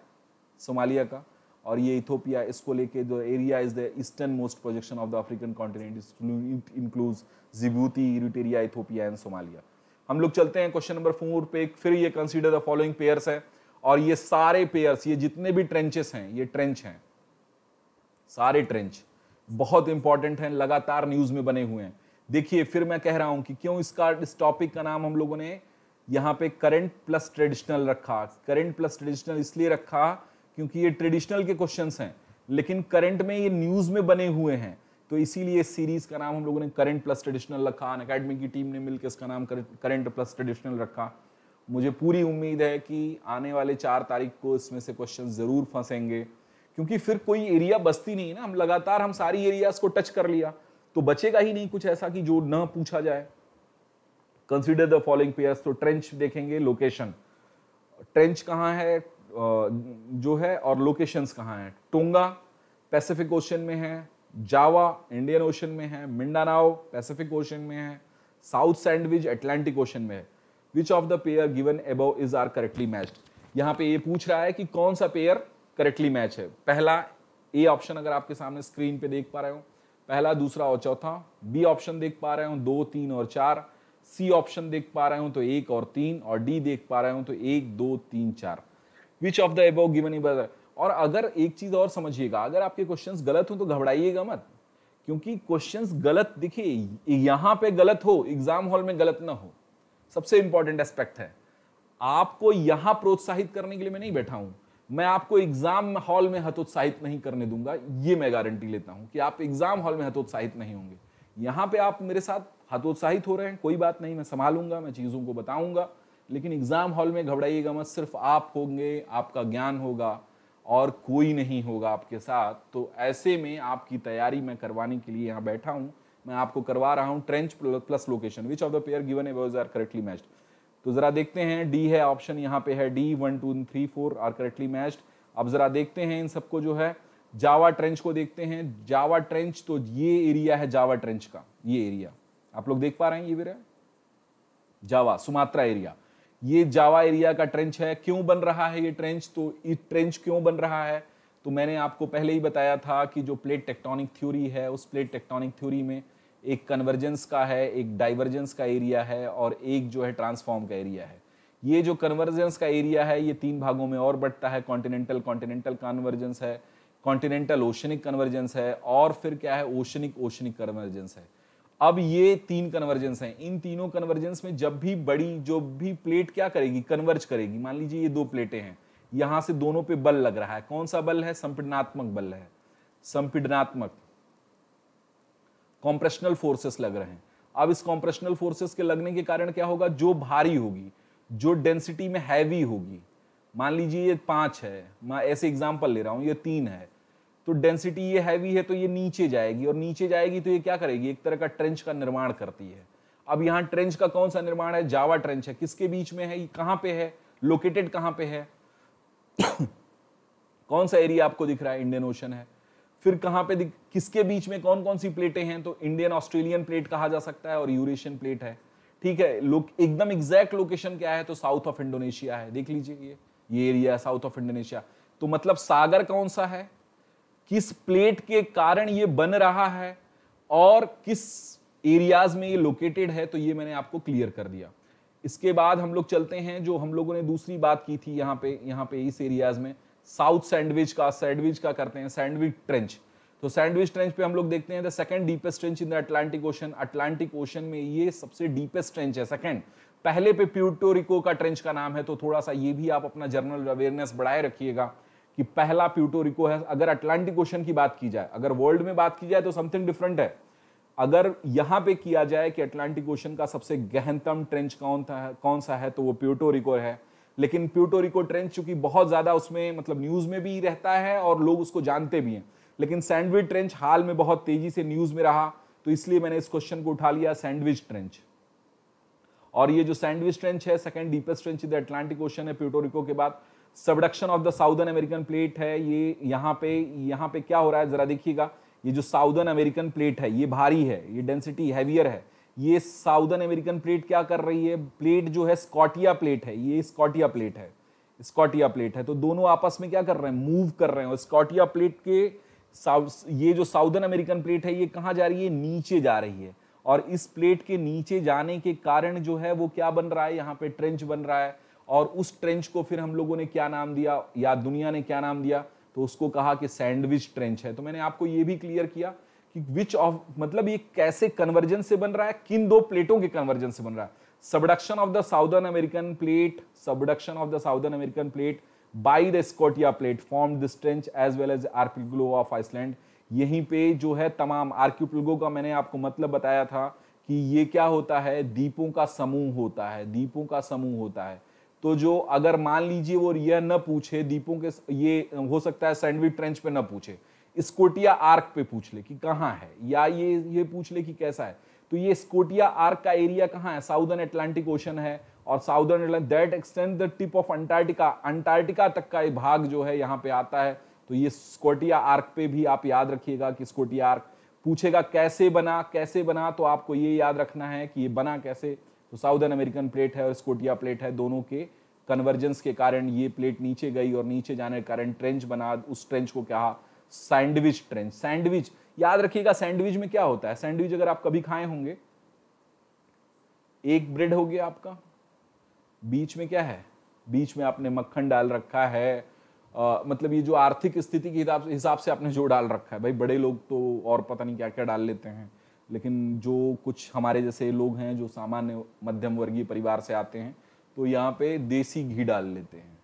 सोमालिया का और ये इथोपिया इसको लेके जो area is the easternmost projection of the African continent includes Djibouti Eritrea Ethiopia and Somalia हम लोग चलते हैं क्वेश्चन नंबर फोर पे फिर ये कंसिडर द फॉलोइंग पेयर्स है और ये सारे पेयर्स ये जितने भी ट्रेंचेस हैं ये ट्रेंच हैं सारे ट्रेंच बहुत इंपॉर्टेंट हैं लगातार न्यूज़ में बने हुए हैं देखिए फिर मैं कह रहा हूं कि क्यों इसका इस टॉपिक का नाम हम लोगों ने यहाँ पे करंट प्लस ट्रेडिशनल रखा करंट प्लस ट्रेडिशनल इसलिए रखा क्योंकि ये ट्रेडिशनल के क्वेश्चंस हैं लेकिन करंट में ये न्यूज़ में बने हुए हैं तो इसीलिए इस सीरीज का नाम हम लोगों ने करंट प्लस ट्रेडिशनल रखा अन अकेडमी की टीम ने मिलकर इसका नाम करंट प्लस ट्रेडिशनल रखा मुझे पूरी उम्मीद है कि आने वाले चार तारीख को इसमें से क्वेश्चन ज़रूर फंसेंगे क्योंकि फिर कोई एरिया बस्ती नहीं ना हम लगातार हम सारी एरिया को टच कर लिया तो बचेगा ही नहीं कुछ ऐसा कि जो न पूछा जाए कंसिडर द फॉलोइंग पेयर्स तो ट्रेंच देखेंगे लोकेशन ट्रेंच कहाँ है जो है और लोकेशंस कहाँ हैं टोंगा पैसिफिक ओशन में है जावा इंडियन ओशन में है मिंडानाओ पैसिफिक ओशन में है साउथ सैंडविच अटलांटिक ओशन में है which of the pair given above is are correctly matched यहाँ पे ये पूछ रहा है कि कौन सा पेयर करेक्टली मैच है पहला ए ऑप्शन अगर आपके सामने स्क्रीन पे देख पा रहे हो पहला दूसरा और चौथा बी ऑप्शन देख पा रहे हो दो तीन और चार सी ऑप्शन देख पा रहे हो तो एक और तीन और डी देख पा रहे हो तो एक दो तीन चार which of the above given बदर और अगर एक चीज और समझिएगा अगर आपके क्वेश्चन गलत हो तो घबराइएगा मत क्योंकि क्वेश्चन गलत दिखे यहां पे गलत हो एग्जाम हॉल में गलत ना हो सबसे इंपॉर्टेंट एस्पेक्ट है आपको यहां प्रोत्साहित करने के लिए मैं नहीं बैठा हूं मैं आपको एग्जाम हॉल में हतोत्साहित नहीं करने दूंगा ये मैं गारंटी लेता हूं कि आप एग्जाम हॉल में हतोत्साहित नहीं होंगे यहाँ पे आप मेरे साथ हतोत्साहित हो रहे हैं कोई बात नहीं मैं संभालूंगा मैं चीज़ों को बताऊंगा लेकिन एग्जाम हॉल में घबराइएगा मत सिर्फ आप होंगे आपका ज्ञान होगा और कोई नहीं होगा आपके साथ तो ऐसे में आपकी तैयारी मैं करवाने के लिए यहाँ बैठा हूँ मैं आपको करवा रहा हूँ trench plus location which of the pair given a are correctly matched तो ज़रा देखते हैं डी है ऑप्शन यहाँ पे है D one two three four are correctly matched अब ज़रा देखते हैं इन सबको जो है जावा ट्रेंच को देखते हैं जावा ट्रेंच तो ये एरिया है जावा ट्रेंच का ये एरिया आप लोग देख पा रहे हैं ये मेरा जावा सुमात्रा एरिया ये जावा एरिया का ट्रेंच है क्यों बन रहा है ये ट्रेंच तो ये ट्रेंच क्यों बन रहा है तो मैंने आपको पहले ही बताया था कि जो प्लेट टेक्टोनिक थ्योरी है उस प्लेट टेक्टोनिक थ्योरी में एक कन्वर्जेंस का है एक डाइवर्जेंस का एरिया है और एक जो है ट्रांसफॉर्म का एरिया है ये जो कन्वर्जेंस का एरिया है ये तीन भागों में और बढ़ता है कॉन्टिनेंटल कॉन्टिनेंटल कन्वर्जेंस है कॉन्टिनेंटल ओशनिक कन्वर्जेंस है और फिर क्या है ओशनिक ओशनिक कन्वर्जेंस है अब ये तीन कन्वर्जेंस हैं इन तीनों कन्वर्जेंस में जब भी बड़ी जो भी प्लेट क्या करेगी कन्वर्ज करेगी मान लीजिए ये दो प्लेटें हैं यहाँ से दोनों पे बल लग रहा है कौन सा बल है संपीडनात्मक बल है संपीडनात्मक कॉम्प्रेशनल फोर्सेस लग रहे हैं अब इस कॉम्प्रेशनल फोर्सेस के लगने के कारण क्या होगा जो भारी होगी जो डेंसिटी में हैवी होगी मान लीजिए ये पाँच है मैं ऐसे एग्जाम्पल ले रहा हूँ ये तीन है तो डेंसिटी ये हैवी है तो ये नीचे जाएगी और नीचे जाएगी तो ये क्या करेगी एक तरह का ट्रेंच का निर्माण करती है अब यहाँ ट्रेंच का कौन सा निर्माण है जावा ट्रेंच है किसके बीच में है कहाँ पे है लोकेटेड कहाँ पे है कौन सा एरिया आपको दिख रहा है इंडियन ओशन है फिर कहाँ पे किसके बीच में कौन कौन सी प्लेटें हैं तो इंडियन ऑस्ट्रेलियन प्लेट कहा जा सकता है और यूरेशियन प्लेट है ठीक है लोग एकदम एग्जैक्ट लोकेशन क्या है तो साउथ ऑफ इंडोनेशिया है देख लीजिए ये ये एरिया है साउथ ऑफ इंडोनेशिया तो मतलब सागर कौन सा है किस प्लेट के कारण ये बन रहा है और किस एरियाज में ये लोकेटेड है तो ये मैंने आपको क्लियर कर दिया इसके बाद हम लोग चलते हैं जो हम लोगों ने दूसरी बात की थी यहाँ पे यहाँ पे इस एरियाज में साउथ सैंडविच का सैंडविच का करते हैं सैंडविच ट्रेंच तो सैंडविच ट्रेंच पे हम लोग देखते हैं the second deepest trench in the Atlantic ocean Atlantic ocean में ये सबसे डीपेस्ट ट्रेंच है सेकंड पहले पे प्यूटोरिको का ट्रेंच का नाम है तो थोड़ा सा ये भी आप अपना जर्नल अवेयरनेस बढ़ाए रखिएगा कि पहला प्यूटोरिको है अगर अटलांटिक ओशन की बात की जाए अगर वर्ल्ड में बात की जाए तो समथिंग डिफरेंट है अगर यहां पे किया जाए कि अटलांटिक ओशन का सबसे गहनतम ट्रेंच कौन था कौन सा है तो वो प्यूटोरिको है लेकिन प्यूटोरिको ट्रेंच चूंकि बहुत ज़्यादा उसमें मतलब न्यूज़ में भी रहता है और लोग उसको जानते भी हैं लेकिन सैंडविच ट्रेंच हाल में बहुत तेज़ी से न्यूज़ में रहा तो इसलिए मैंने इस क्वेश्चन को उठा लिया सैंडविच ट्रेंच और ये जो सैंडविच ट्रेंच है second deepest trench in the Atlantic ocean है प्यूटोरिको के बाद subduction of the southern American plate है ये यहाँ पे यहाँ पे क्या हो रहा है जरा देखिएगा ये जो साउदर्न अमेरिकन प्लेट है ये भारी है ये डेंसिटी हैवियर है ये साउदर्न अमेरिकन प्लेट क्या कर रही है प्लेट जो है स्कॉटिया प्लेट है ये स्कॉटिया प्लेट है स्कॉटिया प्लेट है तो दोनों आपस में क्या कर रहे हैं मूव कर रहे हैं और स्कॉटिया प्लेट के साउथ ये जो साउदर्न अमेरिकन प्लेट है ये कहाँ जा रही है नीचे जा रही है और इस प्लेट के नीचे जाने के कारण जो है वो क्या बन रहा है यहाँ पे ट्रेंच बन रहा है और उस ट्रेंच को फिर हम लोगों ने क्या नाम दिया या दुनिया ने क्या नाम दिया तो उसको कहा कि सैंडविच ट्रेंच है तो मैंने आपको ये भी क्लियर किया कि विच ऑफ मतलब ये कैसे कन्वर्जन से बन रहा है किन दो प्लेटों के कन्वर्जन से बन रहा है subduction of the southern American plate subduction of the southern American plate by the Scotia plate form this trench as well as archipelago of island यहीं पे जो है तमाम आर्किप्लगो का मैंने आपको मतलब बताया था कि ये क्या होता है द्वीपों का समूह होता है द्वीपों का समूह होता है तो जो अगर मान लीजिए वो यह न पूछे द्वीपों के ये हो सकता है सैंडविच ट्रेंच पे न पूछे स्कोटिया आर्क पे पूछ ले कि कहाँ है या ये ये पूछ ले कि कैसा है तो ये स्कोटिया आर्क का एरिया कहाँ है साउदर्न अटलांटिक ओशन है और southern that extend the tip of Antarctica Antarctica तक का ये भाग जो है यहाँ पे आता है तो ये स्कोटिया आर्क पे भी आप याद रखिएगा कि स्कोटिया आर्क पूछेगा कैसे बना कैसे बना तो आपको ये याद रखना है कि ये बना कैसे तो साउदर्न अमेरिकन प्लेट है और स्कोटिया प्लेट है दोनों के कन्वर्जेंस के कारण ये प्लेट नीचे गई और नीचे जाने के कारण ट्रेंच बना उस ट्रेंच को कहा सैंडविच ट्रेन सैंडविच याद रखिएगा सैंडविच में क्या होता है सैंडविच अगर आप कभी खाए होंगे एक ब्रेड हो गया आपका बीच में क्या है बीच में आपने मक्खन डाल रखा है आ, मतलब ये जो आर्थिक स्थिति के हिसाब हिसाब से आपने जो डाल रखा है भाई बड़े लोग तो और पता नहीं क्या क्या डाल लेते हैं लेकिन जो कुछ हमारे जैसे लोग हैं जो सामान्य मध्यम वर्गीय परिवार से आते हैं तो यहाँ पे देसी घी डाल लेते हैं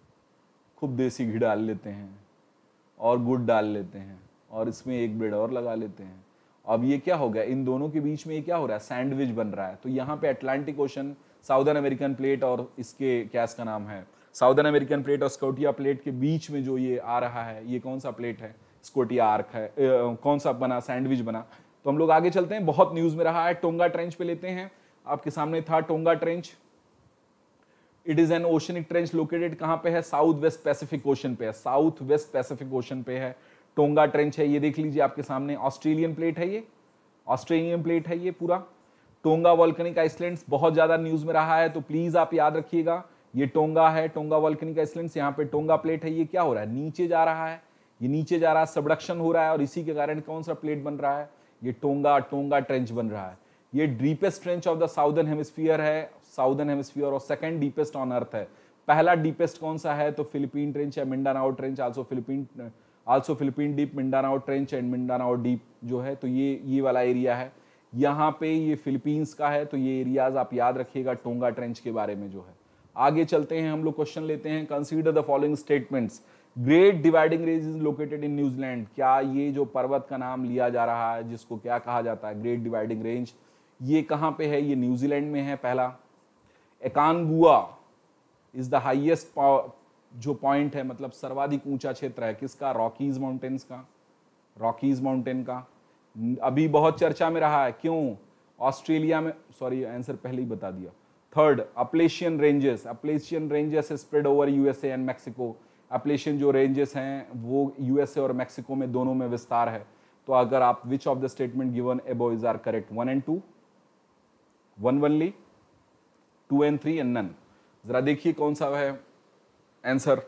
खूब देसी घी डाल लेते हैं और गुड़ डाल लेते हैं और इसमें एक ब्रेड और लगा लेते हैं अब ये क्या हो गया इन दोनों के बीच में ये क्या हो रहा है सैंडविच बन रहा है तो यहाँ पे Atlantic ocean southern American plate और इसके क्या इसका नाम है साउदर्न अमेरिकन प्लेट और स्कोटिया प्लेट के बीच में जो ये आ रहा है ये कौन सा प्लेट है स्कोटिया आर्क है ए, कौन सा बना सैंडविच बना तो हम लोग आगे चलते हैं बहुत न्यूज़ में रहा है टोंगा ट्रेंच पे लेते हैं आपके सामने था Tonga trench it is an oceanic trench located कहाँ पे है साउथ वेस्ट पैसिफिक ओशन पे है साउथ वेस्ट पैसिफिक ओशन पे है टोंगा ट्रेंच है ये देख लीजिए आपके सामने ऑस्ट्रेलियन प्लेट है ये ऑस्ट्रेलियन प्लेट है ये पूरा टोंगा वॉल्कनिक आइसलैंड बहुत ज्यादा न्यूज में रहा है तो प्लीज आप याद रखिएगा ये टोंगा है टोंगा वॉल्कनिक आइसलैंड यहाँ पे टोंगा प्लेट है ये क्या हो रहा है नीचे जा रहा है ये नीचे जा रहा है सबडक्शन हो रहा है और इसी के कारण कौन सा प्लेट बन रहा है ये टोंगा टोंगा ट्रेंच बन रहा है ये deepest trench of the southern hemisphere है साउदर्न हेमिस्फीयर और सेकेंड डीपेस्ट ऑन अर्थ है पहला डीपेस्ट कौन सा है तो फिलिपीन ट्रेंच या Mindanao trench also Philippine also Philippine deep Mindanao trench and Mindanao deep जो है तो ये ये वाला एरिया है यहाँ पे ये फिलीपींस का है तो ये एरियाज आप याद रखिएगा टोंगा ट्रेंच के बारे में जो है आगे चलते हैं हम लोग क्वेश्चन लेते हैं consider the following statements great dividing range is located in New Zealand क्या ये जो पर्वत का नाम लिया जा रहा है जिसको क्या कहा जाता है ग्रेट डिवाइडिंग रेंज ये कहाँ पे है ये न्यूजीलैंड में है पहला एकानगुआ इज द हाइएस्ट जो पॉइंट है मतलब सर्वाधिक ऊंचा क्षेत्र है किसका रॉकीज माउंटेन्स का रॉकीज माउंटेन का अभी बहुत चर्चा में रहा है क्यों ऑस्ट्रेलिया में सॉरी आंसर पहले ही बता दिया third Appalachian ranges Appalachian ranges spread over USA and Mexico Appalachian जो रेंजेस हैं वो यूएसए और मैक्सिको में दोनों में विस्तार है तो अगर आप which of the statement given above is are correct one and two one only two and three and none ज़रा देखिए कौन सा है answer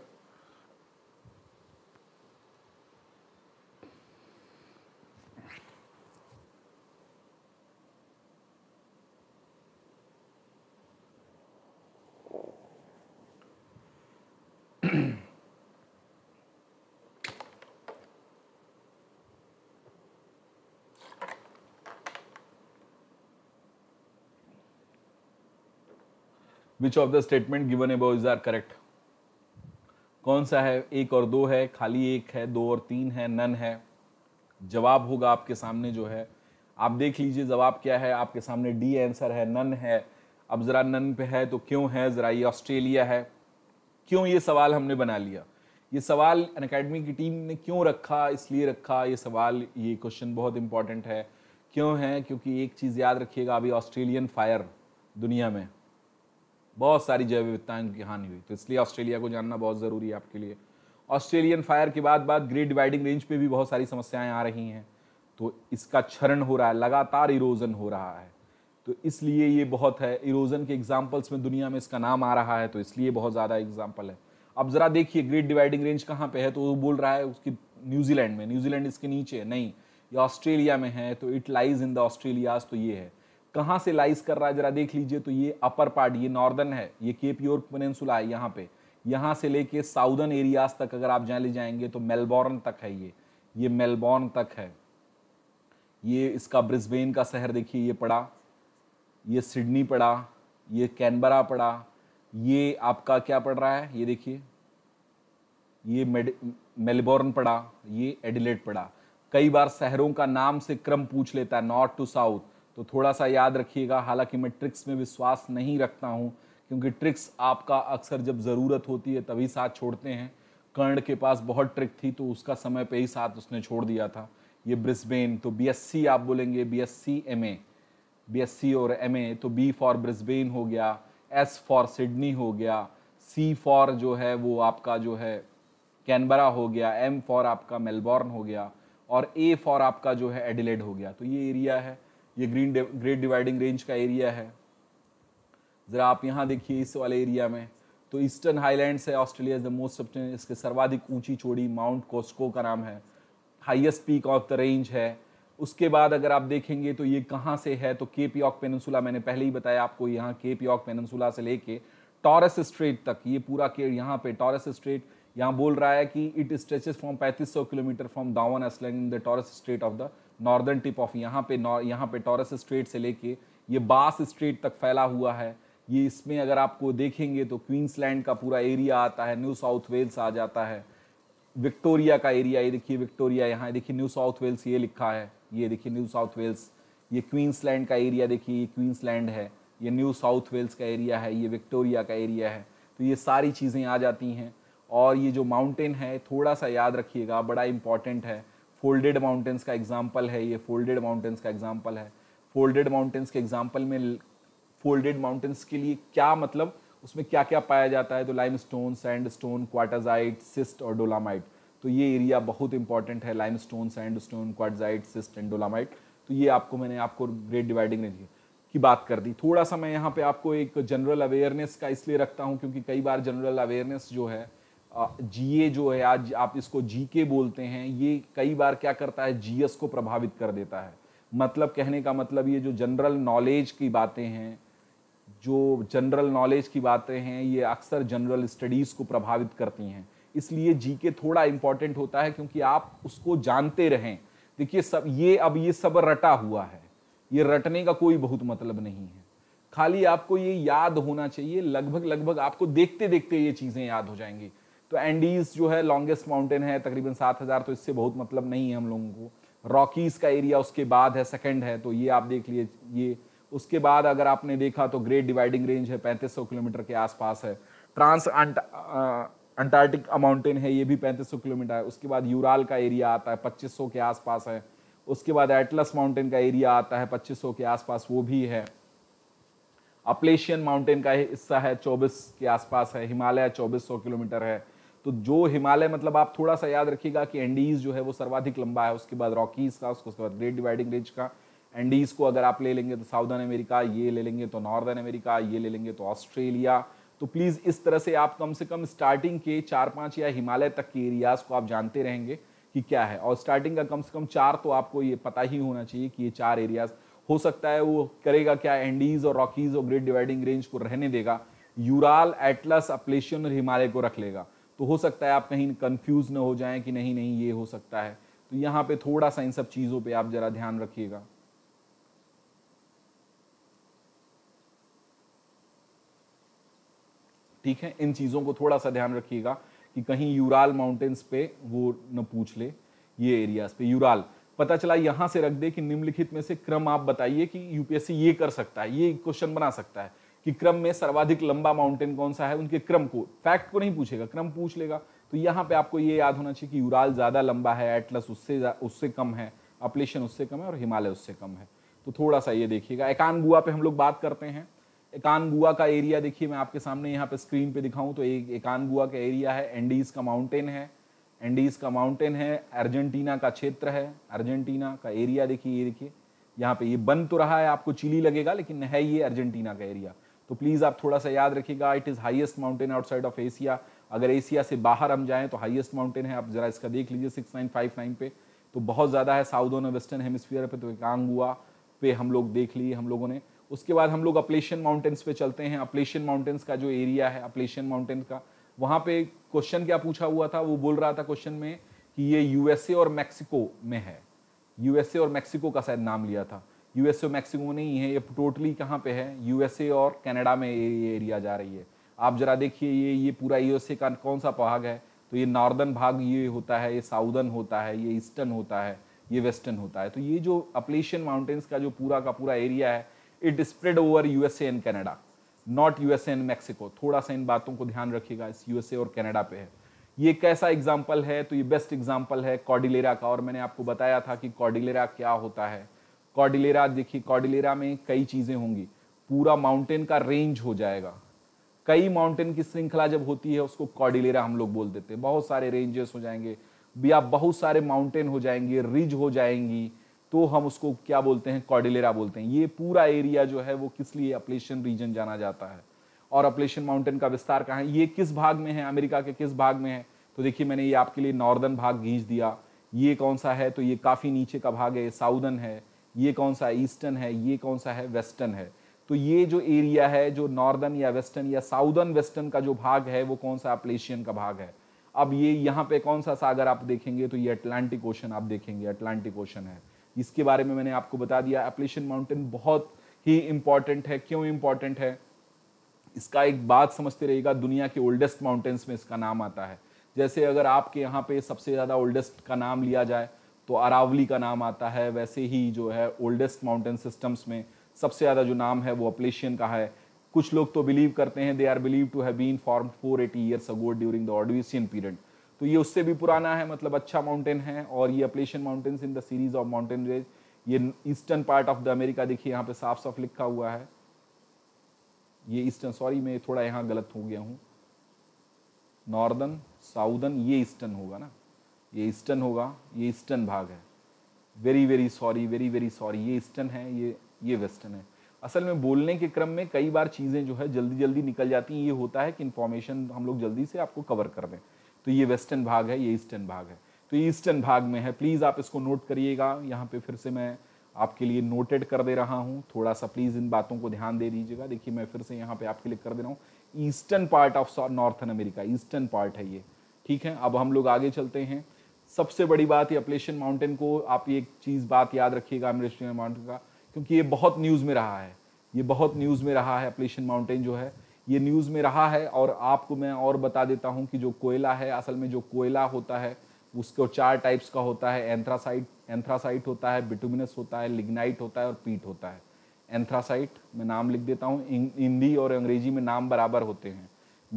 which of the statement given above is are correct कौन सा है एक और दो है खाली एक है दो और तीन है नन है जवाब होगा आपके सामने जो है आप देख लीजिए जवाब क्या है आपके सामने डी आंसर है नन है अब ज़रा नन पे है तो क्यों है ज़रा ये ऑस्ट्रेलिया है क्यों ये सवाल हमने बना लिया ये सवाल अन अकेडमी की टीम ने क्यों रखा इसलिए रखा ये सवाल ये क्वेश्चन बहुत इंपॉर्टेंट है क्यों है क्योंकि एक चीज़ याद रखिएगा अभी ऑस्ट्रेलियन फायर दुनिया में बहुत सारी जैव विविधताएं की हानि हुई तो इसलिए ऑस्ट्रेलिया को जानना बहुत ज़रूरी है आपके लिए ऑस्ट्रेलियन फायर के बाद बाद ग्रेट डिवाइडिंग रेंज पे भी बहुत सारी समस्याएं आ रही हैं तो इसका क्षरण हो रहा है लगातार इरोजन हो रहा है तो इसलिए ये बहुत है इरोजन के एग्जाम्पल्स में दुनिया में इसका नाम आ रहा है तो इसलिए बहुत ज़्यादा एग्जाम्पल है अब ज़रा देखिए ग्रेट डिवाइडिंग रेंज कहाँ पे है तो वो बोल रहा है उसकी न्यूजीलैंड में न्यूजीलैंड इसके नीचे है नहीं ये ऑस्ट्रेलिया में है तो it lies in the Australia's तो ये है कहाँ से लाइज कर रहा है जरा देख लीजिए तो ये अपर पार्ट ये नॉर्दर्न है ये केप योर पेनसुला है यहाँ पे यहाँ से लेके साउदर्न एरियाज तक अगर आप जहाँ ले जाएंगे तो मेलबॉर्न तक है ये ये मेलबॉर्न तक है ये इसका ब्रिस्बेन का शहर देखिए ये पड़ा ये सिडनी पड़ा ये कैनबरा पड़ा ये आपका क्या पड़ रहा है ये देखिए ये मेलबॉर्न पड़ा ये एडिलेट पड़ा कई बार शहरों का नाम से क्रम पूछ लेता है नॉर्थ टू साउथ तो थोड़ा सा याद रखिएगा हालांकि मैं ट्रिक्स में विश्वास नहीं रखता हूँ क्योंकि ट्रिक्स आपका अक्सर जब ज़रूरत होती है तभी साथ छोड़ते हैं कर्ण के पास बहुत ट्रिक थी तो उसका समय पे ही साथ उसने छोड़ दिया था ये ब्रिस्बेन तो बीएससी आप बोलेंगे बीएससी एमए बीएससी और एमए तो बी फॉर ब्रिस्बेन हो गया एस फॉर सिडनी हो गया सी फॉर जो है वो आपका जो है कैनबरा हो गया एम फॉर आपका मेलबॉर्न हो गया और ए फॉर आपका जो है एडिलेड हो गया तो ये एरिया है ये ग्रीन ग्रेट डिवाइडिंग रेंज का एरिया है ज़रा आप यहाँ देखिए इस वाले एरिया में तो ईस्टर्न हाईलैंड्स है ऑस्ट्रेलिया इज द मोस्ट इसके सर्वाधिक ऊंची चोड़ी माउंट कोस्को का नाम है highest peak of the range है उसके बाद अगर आप देखेंगे तो ये कहाँ से है तो केप यॉक पेनसुला मैंने पहले ही बताया आपको यहाँ केप यॉक पेनसुला से लेके टॉरस स्ट्रेट तक ये पूरा के यहाँ पे टॉरस स्ट्रेट यहाँ बोल रहा है कि it stretches from 3500 kilometre from Dauan island in the Torres strait of the northern tip of यहाँ पे यहाँ पे टॉरस स्ट्रेट से लेके ये बास स्ट्रेट तक फैला हुआ है ये इसमें अगर आपको देखेंगे तो क्वींसलैंड का पूरा एरिया आता है न्यू साउथ वेल्स आ जाता है विक्टोरिया का एरिया ये देखिए विक्टोरिया यहाँ देखिए न्यू साउथ वेल्स ये लिखा है ये देखिए न्यू साउथ वेल्स ये क्वींसलैंड का एरिया देखिए ये क्वींसलैंड है ये न्यू साउथ वेल्स का एरिया है ये विक्टोरिया का एरिया है तो ये सारी चीज़ें आ जाती हैं और ये जो माउंटेन है थोड़ा सा याद रखिएगा बड़ा इंपॉर्टेंट है फोल्डेड माउंटेंस का एग्जाम्पल है ये फोल्डेड माउंटेंस का एग्जाम्पल है फोल्डेड माउंटेंस के एग्जाम्पल में फोल्डेड माउंटेंस के लिए क्या मतलब उसमें क्या क्या पाया जाता है तो limestone sandstone quartzite schist और डोलामाइट तो ये एरिया बहुत इंपॉर्टेंट है limestone sandstone quartzite schist and dolomite तो ये आपको मैंने आपको ग्रेट डिवाइडिंग रेंज की बात कर दी थोड़ा सा मैं यहाँ पे आपको एक जनरल अवेयरनेस का इसलिए रखता हूँ क्योंकि कई बार जनरल अवेयरनेस जो है जीए जो है आज आप इसको जी के बोलते हैं ये कई बार क्या करता है जीएस को प्रभावित कर देता है मतलब कहने का मतलब ये जो जनरल नॉलेज की बातें हैं जो जनरल नॉलेज की बातें हैं ये अक्सर जनरल स्टडीज़ को प्रभावित करती हैं इसलिए जीके थोड़ा इम्पॉर्टेंट होता है क्योंकि आप उसको जानते रहें देखिए सब ये अब ये सब रटा हुआ है ये रटने का कोई बहुत मतलब नहीं है खाली आपको ये याद होना चाहिए लगभग लगभग आपको देखते देखते ये चीज़ें याद हो जाएंगी तो एंडीज जो है लॉन्गेस्ट माउंटेन है तकरीबन सात हज़ार तो इससे बहुत मतलब नहीं है हम लोगों को रॉकीज़ का एरिया उसके बाद है सेकेंड है तो ये आप देख लिए ये उसके बाद अगर आपने देखा तो ग्रेट डिवाइडिंग रेंज है सौ किलोमीटर के आसपास है ट्रांस अंटार्कटिक माउंटेन है ये भी सौ किलोमीटर है उसके बाद यूराल का एरिया आता है सौ के आसपास है उसके बाद एटलस माउंटेन का एरिया आता है सौ के आसपास वो भी है अपलेशियन माउंटेन का हिस्सा है चौबीस के आसपास है हिमालय 2400 किलोमीटर है तो जो हिमालय मतलब आप थोड़ा सा याद रखिएगा कि एंडीज जो है वो सर्वाधिक लंबा है उसके बाद रॉकीज का उसके बाद ग्रेट डिवाइडिंग रेंज का एंडीज को अगर आप ले लेंगे तो साउदर्न अमेरिका ये ले लेंगे तो नॉर्दर्न अमेरिका ये ले लेंगे तो ऑस्ट्रेलिया तो प्लीज़ इस तरह से आप कम से कम स्टार्टिंग के चार पाँच या हिमालय तक के एरियाज को आप जानते रहेंगे कि क्या है और स्टार्टिंग का कम से कम चार तो आपको ये पता ही होना चाहिए कि ये चार एरियाज हो सकता है वो करेगा क्या एंडीज और रॉकीज और ग्रेट डिवाइडिंग रेंज को रहने देगा यूराल एटलस अपलेशियन और हिमालय को रख लेगा तो हो सकता है आप कहीं कन्फ्यूज़ ना हो जाएं कि नहीं नहीं ये हो सकता है तो यहाँ पे थोड़ा सा इन सब चीज़ों पे आप ज़रा ध्यान रखिएगा ठीक है इन चीज़ों को थोड़ा सा ध्यान रखिएगा कि कहीं यूराल माउंटेन्स पे वो न पूछ ले ये एरियाज पे यूराल पता चला यहां से रख दे कि निम्नलिखित में से क्रम आप बताइए कि यूपीएससी ये कर सकता है ये क्वेश्चन बना सकता है कि क्रम में सर्वाधिक लंबा माउंटेन कौन सा है उनके क्रम को फैक्ट को नहीं पूछेगा क्रम पूछ लेगा तो यहाँ पे आपको ये याद होना चाहिए कि यूराल ज़्यादा लंबा है एटलस उससे उससे कम है अपलेशन उससे कम है और हिमालय उससे कम है तो थोड़ा सा ये देखिएगा एकान गुआ पे हम लोग बात करते हैं एकानगुआ का एरिया देखिए मैं आपके सामने यहाँ पे स्क्रीन पे दिखाऊं तो एक एकानगुआ का एरिया है एंडीज का माउंटेन है एंडीज का माउंटेन है अर्जेंटीना का क्षेत्र है अर्जेंटीना का एरिया देखिए ये देखिए यहाँ पे ये बन तो रहा है आपको चिली लगेगा लेकिन है ये अर्जेंटीना का एरिया तो प्लीज़ आप थोड़ा सा याद रखिएगा it is highest mountain outside of Asia अगर एशिया से बाहर हम जाएँ तो हाईएस्ट माउंटेन है आप ज़रा इसका देख लीजिए सिक्स नाइन फाइव नाइन पे तो बहुत ज़्यादा है साउदर्न वेस्टर्न हेमिसफियर पे तो हुआ पे हम लोग देख लिए हम लोगों ने उसके बाद हम लोग अपलेशन माउंटेन्स पे चलते हैं अपलेशन माउंटेन्स का जो एरिया है अपलेशन माउंटेन का वहाँ पे क्वेश्चन क्या पूछा हुआ था वो बोल रहा था क्वेश्चन में कि ये यूएसए और मैक्सिको में है यूएसए और मैक्सिको का शायद नाम लिया था यूएसए मैक्सिको नहीं है ये टोटली कहाँ पे है यूएसए और कनाडा में ये एरिया जा रही है आप जरा देखिए ये ये पूरा यूएसए का कौन सा भाग है तो ये नॉर्दर्न भाग ये होता है ये साउदर्न होता है ये ईस्टर्न होता है ये वेस्टर्न होता है तो ये जो अपलेशियन माउंटेन्स का जो पूरा का पूरा एरिया है it spread over USA and Canada not USA and Mexico थोड़ा सा इन बातों को ध्यान रखिएगा इस यूएसए और कैनेडा पे है ये कैसा एग्जाम्पल है तो ये बेस्ट एग्जाम्पल है कॉडिलेरा का और मैंने आपको बताया था कि कॉडिलेरा क्या होता है कॉडिलेरा देखिए कॉडिलेरा में कई चीज़ें होंगी पूरा माउंटेन का रेंज हो जाएगा कई माउंटेन की श्रृंखला जब होती है उसको कॉडिलेरा हम लोग बोल देते हैं बहुत सारे रेंजेस हो जाएंगे या बहुत सारे माउंटेन हो जाएंगे रिज हो जाएंगी तो हम उसको क्या बोलते हैं कॉडिलेरा बोलते हैं ये पूरा एरिया जो है वो किस लिए अपलेशन रीजन जाना जाता है और अपलेशन माउंटेन का विस्तार कहाँ है ये किस भाग में है अमेरिका के किस भाग में है तो देखिए मैंने ये आपके लिए नॉर्दर्न भाग घींच दिया ये कौन सा है तो ये काफ़ी नीचे का भाग है साउदर्न है ये कौन सा ईस्टर्न है ये कौन सा है वेस्टर्न है तो ये जो एरिया है जो नॉर्दर्न या वेस्टर्न या साउदर्न वेस्टर्न का जो भाग है वो कौन सा अपलेशियन का भाग है अब ये यहाँ पे कौन सा सागर आप देखेंगे तो ये अटलांटिक ओशन आप देखेंगे अटलांटिक ओशन है इसके बारे में मैंने आपको बता दिया एप्लेशियन माउंटेन बहुत ही इम्पॉर्टेंट है क्यों इम्पॉर्टेंट है इसका एक बात समझते रहेगा दुनिया के ओल्डेस्ट माउंटेन्स में इसका नाम आता है जैसे अगर आपके यहाँ पे सबसे ज़्यादा ओल्डेस्ट का नाम लिया जाए तो अरावली का नाम आता है वैसे ही जो है ओल्डेस्ट माउंटेन सिस्टम्स में सबसे ज़्यादा जो नाम है वो अपलेशियन का है कुछ लोग तो बिलीव करते हैं they are believe to have been form four eighty years ago during the Ordovician period तो ये उससे भी पुराना है मतलब अच्छा माउंटेन है और ये Appalachian mountains in the series of mountain range ये eastern part of the America देखिए यहाँ पे साफ साफ लिखा हुआ है ये ईस्टर्न सॉरी मैं थोड़ा यहाँ गलत हो गया हूँ नॉर्दर्न साउदर्न ये ईस्टर्न होगा ना ये ईस्टर्न होगा ये ईस्टर्न भाग है very very sorry very very sorry ये ईस्टर्न है ये ये वेस्टर्न है असल में बोलने के क्रम में कई बार चीज़ें जो है जल्दी जल्दी निकल जाती हैं ये होता है कि इन्फॉर्मेशन हम लोग जल्दी से आपको कवर कर दें तो ये वेस्टर्न भाग है ये ईस्टर्न भाग है तो ये ईस्टर्न भाग में है प्लीज़ आप इसको नोट करिएगा यहाँ पे फिर से मैं आपके लिए नोटेड कर दे रहा हूँ थोड़ा सा प्लीज़ इन बातों को ध्यान दे दीजिएगा देखिए मैं फिर से यहाँ पे आपके लिए कर दे रहा हूँ eastern part of northern America eastern part है ये ठीक है अब हम लोग आगे चलते हैं सबसे बड़ी बात ये अपलेशन माउंटेन को आप ये चीज़ बात याद रखिएगा अमरेश्वर माउंटेन का क्योंकि ये बहुत न्यूज़ में रहा है ये बहुत न्यूज़ में रहा है अपलेशन माउंटेन जो है ये न्यूज़ में रहा है और आपको मैं और बता देता हूँ कि जो कोयला है असल में जो कोयला होता है उसको चार टाइप्स का होता है एंथ्रासाइट एंथ्रासाइट होता है बिटुमिनस होता है लिग्नाइट होता है और पीट होता है एंथ्रासाइट मैं नाम लिख देता हूँ हिंदी और अंग्रेजी में नाम बराबर होते हैं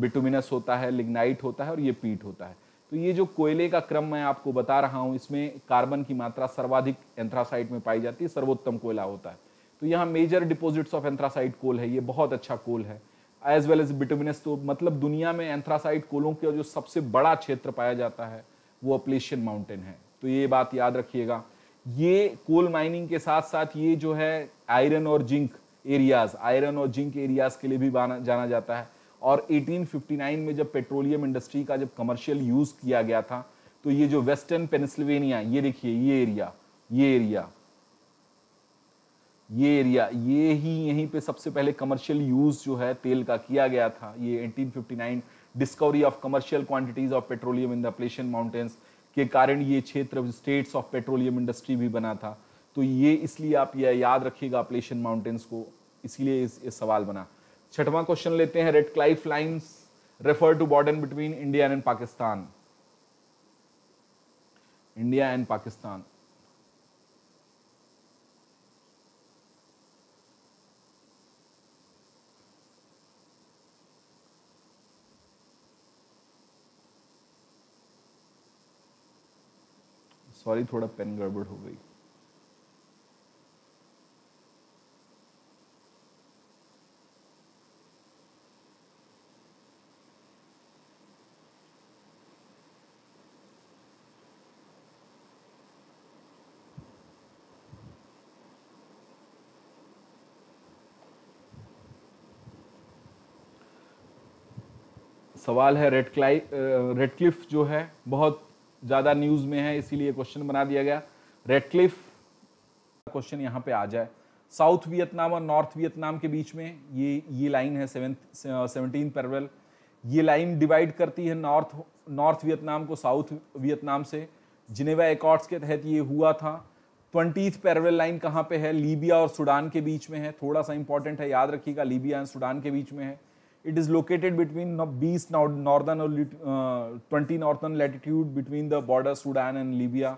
बिटुमिनस होता है लिग्नाइट होता है और ये पीट होता है तो ये जो कोयले का क्रम मैं आपको बता रहा हूँ इसमें कार्बन की मात्रा सर्वाधिक एंथ्रासाइट में पाई जाती है सर्वोत्तम कोयला होता है तो यहाँ major deposits of anthracite coal है ये बहुत अच्छा कोल है एज वेल एज बिटोमिनस तो मतलब दुनिया में एंथ्रासाइट कोलों का जो सबसे बड़ा क्षेत्र पाया जाता है वो अपलेशियन माउंटेन है तो ये बात याद रखिएगा ये कोल माइनिंग के साथ साथ ये जो है आयरन और जिंक एरियाज आयरन और जिंक एरियाज के लिए भी जाना जाता है और 1859 में जब पेट्रोलियम इंडस्ट्री का जब कमर्शियल यूज़ किया गया था तो ये जो वेस्टर्न पेंसिल्वेनिया ये देखिए ये एरिया ये एरिया ये एरिया ये ही यहीं पे सबसे पहले कमर्शियल यूज़ जो है तेल का किया गया था ये 1859 discovery of commercial quantities of petroleum in the Appalachian mountains के कारण ये क्षेत्र स्टेट्स ऑफ पेट्रोलियम इंडस्ट्री भी बना था तो ये इसलिए आप यह याद रखिएगा प्लेशन माउंटेन्स को इसलिए इस, इस सवाल बना छठवां क्वेश्चन लेते हैं Radcliffe lines refer to border between India and Pakistan India and Pakistan sorry थोड़ा पेन गड़बड़ हो गई सवाल है रेड क्लाई रेड क्लिफ जो है बहुत ज़्यादा न्यूज़ में है इसीलिए क्वेश्चन बना दिया गया रेड क्लिफ क्वेश्चन यहाँ पे आ जाए साउथ वियतनाम और नॉर्थ वियतनाम के बीच में ये ये लाइन है सेवेंथ सेवनटीन पैरल ये लाइन डिवाइड करती है नॉर्थ नॉर्थ वियतनाम को साउथ वियतनाम से जिनेवा एकॉर्ड्स के तहत ये हुआ था ट्वेंटीथ पैरल लाइन कहाँ पे है लीबिया और सूडान के बीच में है थोड़ा सा इंपॉर्टेंट है याद रखिएगा लीबिया एंड सूडान के बीच में है It is located between beast northern or 20 uh, northern latitude between the border Sudan and Libya.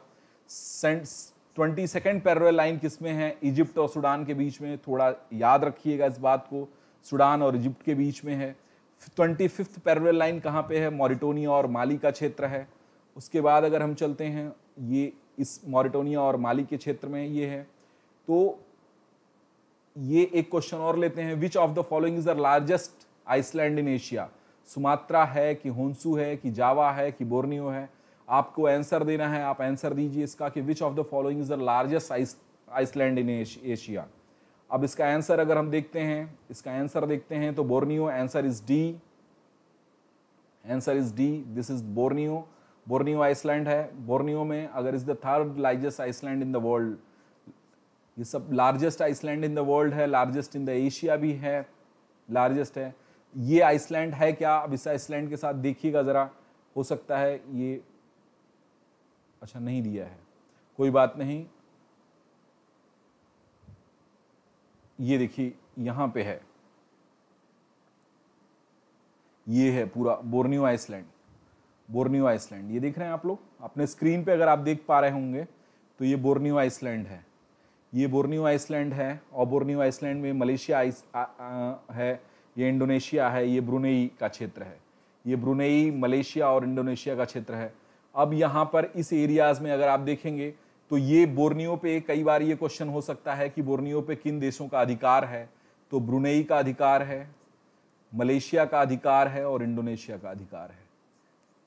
Twenty second parallel line किसमें है इजिप्ट और सूडान के बीच में थोड़ा याद रखिएगा इस बात को सूडान और इजिप्ट के बीच में है ट्वेंटी फिफ्थ पैरल लाइन कहाँ पे है मॉरिटोनिया और माली का क्षेत्र है उसके बाद अगर हम चलते हैं ये इस मॉरिटोनिया और माली के क्षेत्र में ये है तो ये एक क्वेश्चन और लेते हैं which of the following is the largest island in Asia Sumatra है कि होंसू है कि जावा है कि बोर्नियो है आपको आंसर देना है आप आंसर दीजिए इसका कि which of the following is the largest island in Asia अब इसका आंसर अगर हम देखते हैं इसका आंसर देखते हैं तो Borneo answer is D answer is D this is Borneo Borneo island है बोर्नियो में अगर is the third largest island in the world ये सब largest island in the world है लार्जेस्ट इन द एशिया भी है लार्जेस्ट है ये आइसलैंड है क्या अब इस आइसलैंड के साथ देखिएगा ज़रा हो सकता है ये अच्छा नहीं दिया है कोई बात नहीं ये देखिए यहां पे है ये है पूरा बोर्नियो आइसलैंड बोर्नियो आइसलैंड ये देख रहे हैं आप लोग अपने स्क्रीन पे अगर आप देख पा रहे होंगे तो ये बोर्नियो आइसलैंड है ये बोर्नियो आइसलैंड है और बोर्नियो आइसलैंड में मलेशिया आइस है ये इंडोनेशिया है ये ब्रुनेई का क्षेत्र है ये ब्रुनेई मलेशिया और इंडोनेशिया का क्षेत्र है अब यहाँ पर इस एरियाज़ में अगर आप देखेंगे तो ये बोर्नियो पे कई बार ये क्वेश्चन हो सकता है कि बोर्नियो पे किन देशों का अधिकार है तो ब्रुनेई का अधिकार है मलेशिया का अधिकार है और इंडोनेशिया का अधिकार है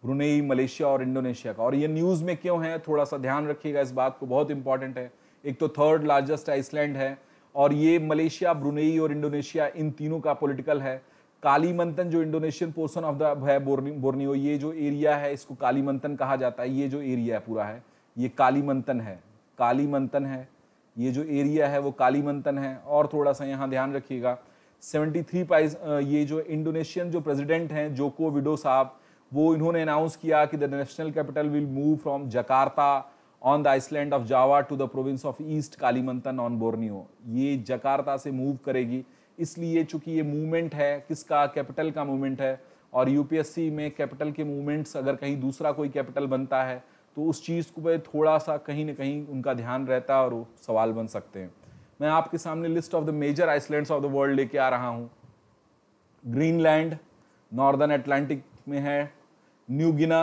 ब्रुनेई मलेशिया और इंडोनेशिया का और ये न्यूज़ में क्यों है थोड़ा सा ध्यान रखिएगा इस बात को बहुत इंपॉर्टेंट है एक तो थर्ड लार्जेस्ट आइसलैंड है और ये मलेशिया ब्रुनेई और इंडोनेशिया इन तीनों का पॉलिटिकल है काली मंथन जो इंडोनेशियन पोर्सन ऑफ द है बोर्नियो ये जो एरिया है इसको काली मंथन कहा जाता है ये जो एरिया है पूरा है ये काली मंथन है काली मंथन है ये जो एरिया है वो काली मंथन है और थोड़ा सा यहाँ ध्यान रखिएगा 73 थ्री पाइज ये जो इंडोनेशियन जो प्रेसिडेंट हैं जोको विडो साहब वो इन्होंने अनाउंस किया कि the national capital will move from Jakarta on the island of Java to the province of East Kalimantan on Borneo ये जकार्ता से मूव करेगी इसलिए चूंकि ये मूवमेंट है किसका कैपिटल का मूवमेंट है और यूपीएससी में कैपिटल के मूवमेंट्स अगर कहीं दूसरा कोई कैपिटल बनता है तो उस चीज़ को पे थोड़ा सा कहीं ना कहीं उनका ध्यान रहता है और वो सवाल बन सकते हैं मैं आपके सामने list of the major islands of the world लेके आ रहा हूँ ग्रीनलैंड नॉर्दर्न अटलांटिक में है न्यू गिना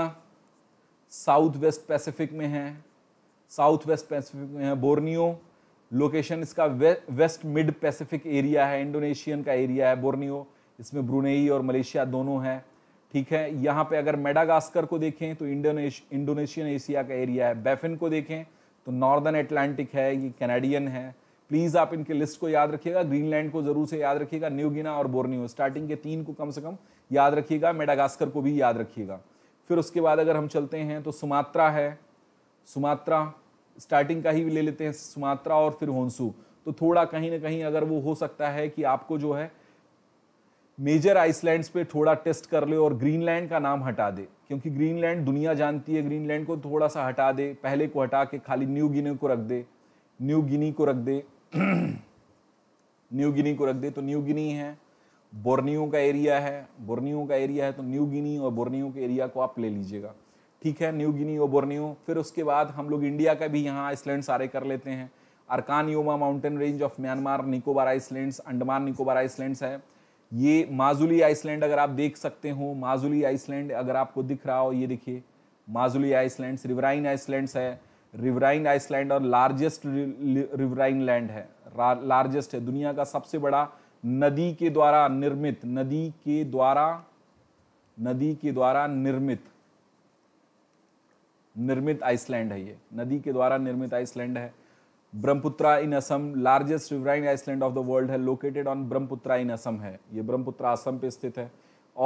साउथ वेस्ट पैसिफिक में है साउथ वेस्ट पैसिफिक में है बोर्नियो लोकेशन इसका we, west mid Pacific area है इंडोनेशियन का एरिया है बोर्नियो इसमें ब्रुनेई और मलेशिया दोनों है ठीक है यहाँ पे अगर मेडागास्कर को देखें तो इंडोनेश इंडोनेशियन एशिया का एरिया है बेफिन को देखें तो नॉर्दर्न एटलांटिक है ये कैनेडियन है प्लीज़ आप इनके लिस्ट को याद रखिएगा ग्रीनलैंड को जरूर से याद रखिएगा न्यू गिना और बोर्नियो स्टार्टिंग के तीन को कम से कम याद रखिएगा मेडागास्कर को भी याद रखिएगा फिर उसके बाद अगर हम चलते हैं तो सुमात्रा है सुमात्रा स्टार्टिंग का ही ले लेते हैं सुमात्रा और फिर होंसू तो थोड़ा कहीं ना कहीं अगर वो हो सकता है कि आपको जो है मेजर आइसलैंड्स पे थोड़ा टेस्ट कर ले और ग्रीनलैंड का नाम हटा दे क्योंकि ग्रीनलैंड दुनिया जानती है ग्रीनलैंड को थोड़ा सा हटा दे पहले को हटा के खाली न्यू गिनी को रख दे न्यू गिनी को रख दे न्यू गिनी को रख दे तो न्यू गिनी है बोर्नियो का एरिया है बोर्नियो का एरिया है तो न्यू गिनी और बोर्नियो के एरिया को आप ले लीजिएगा ठीक है न्यू गिनी और बोर्नियो फिर उसके बाद हम लोग इंडिया का भी यहाँ आइसलैंड सारे कर लेते हैं Arakan Yoma mountain range of Myanmar Nicobar islands Andaman Nicobar islands है ये माजुली आइसलैंड अगर आप देख सकते हो माजुली आइसलैंड अगर आपको दिख रहा हो ये देखिए माजुली आइसलैंड्स रिवराइन आइसलैंड्स है रिवराइन आइसलैंड और लार्जेस्ट रिवराइन लैंड है लार्जेस्ट है दुनिया का सबसे बड़ा नदी के द्वारा निर्मित नदी के द्वारा नदी के द्वारा निर्मित निर्मित आइसलैंड है ये नदी के द्वारा निर्मित आइसलैंड है Brahmaputra in Assam largest riverine island of the world है located on Brahmaputra in Assam है ये ब्रह्मपुत्र असम पे स्थित है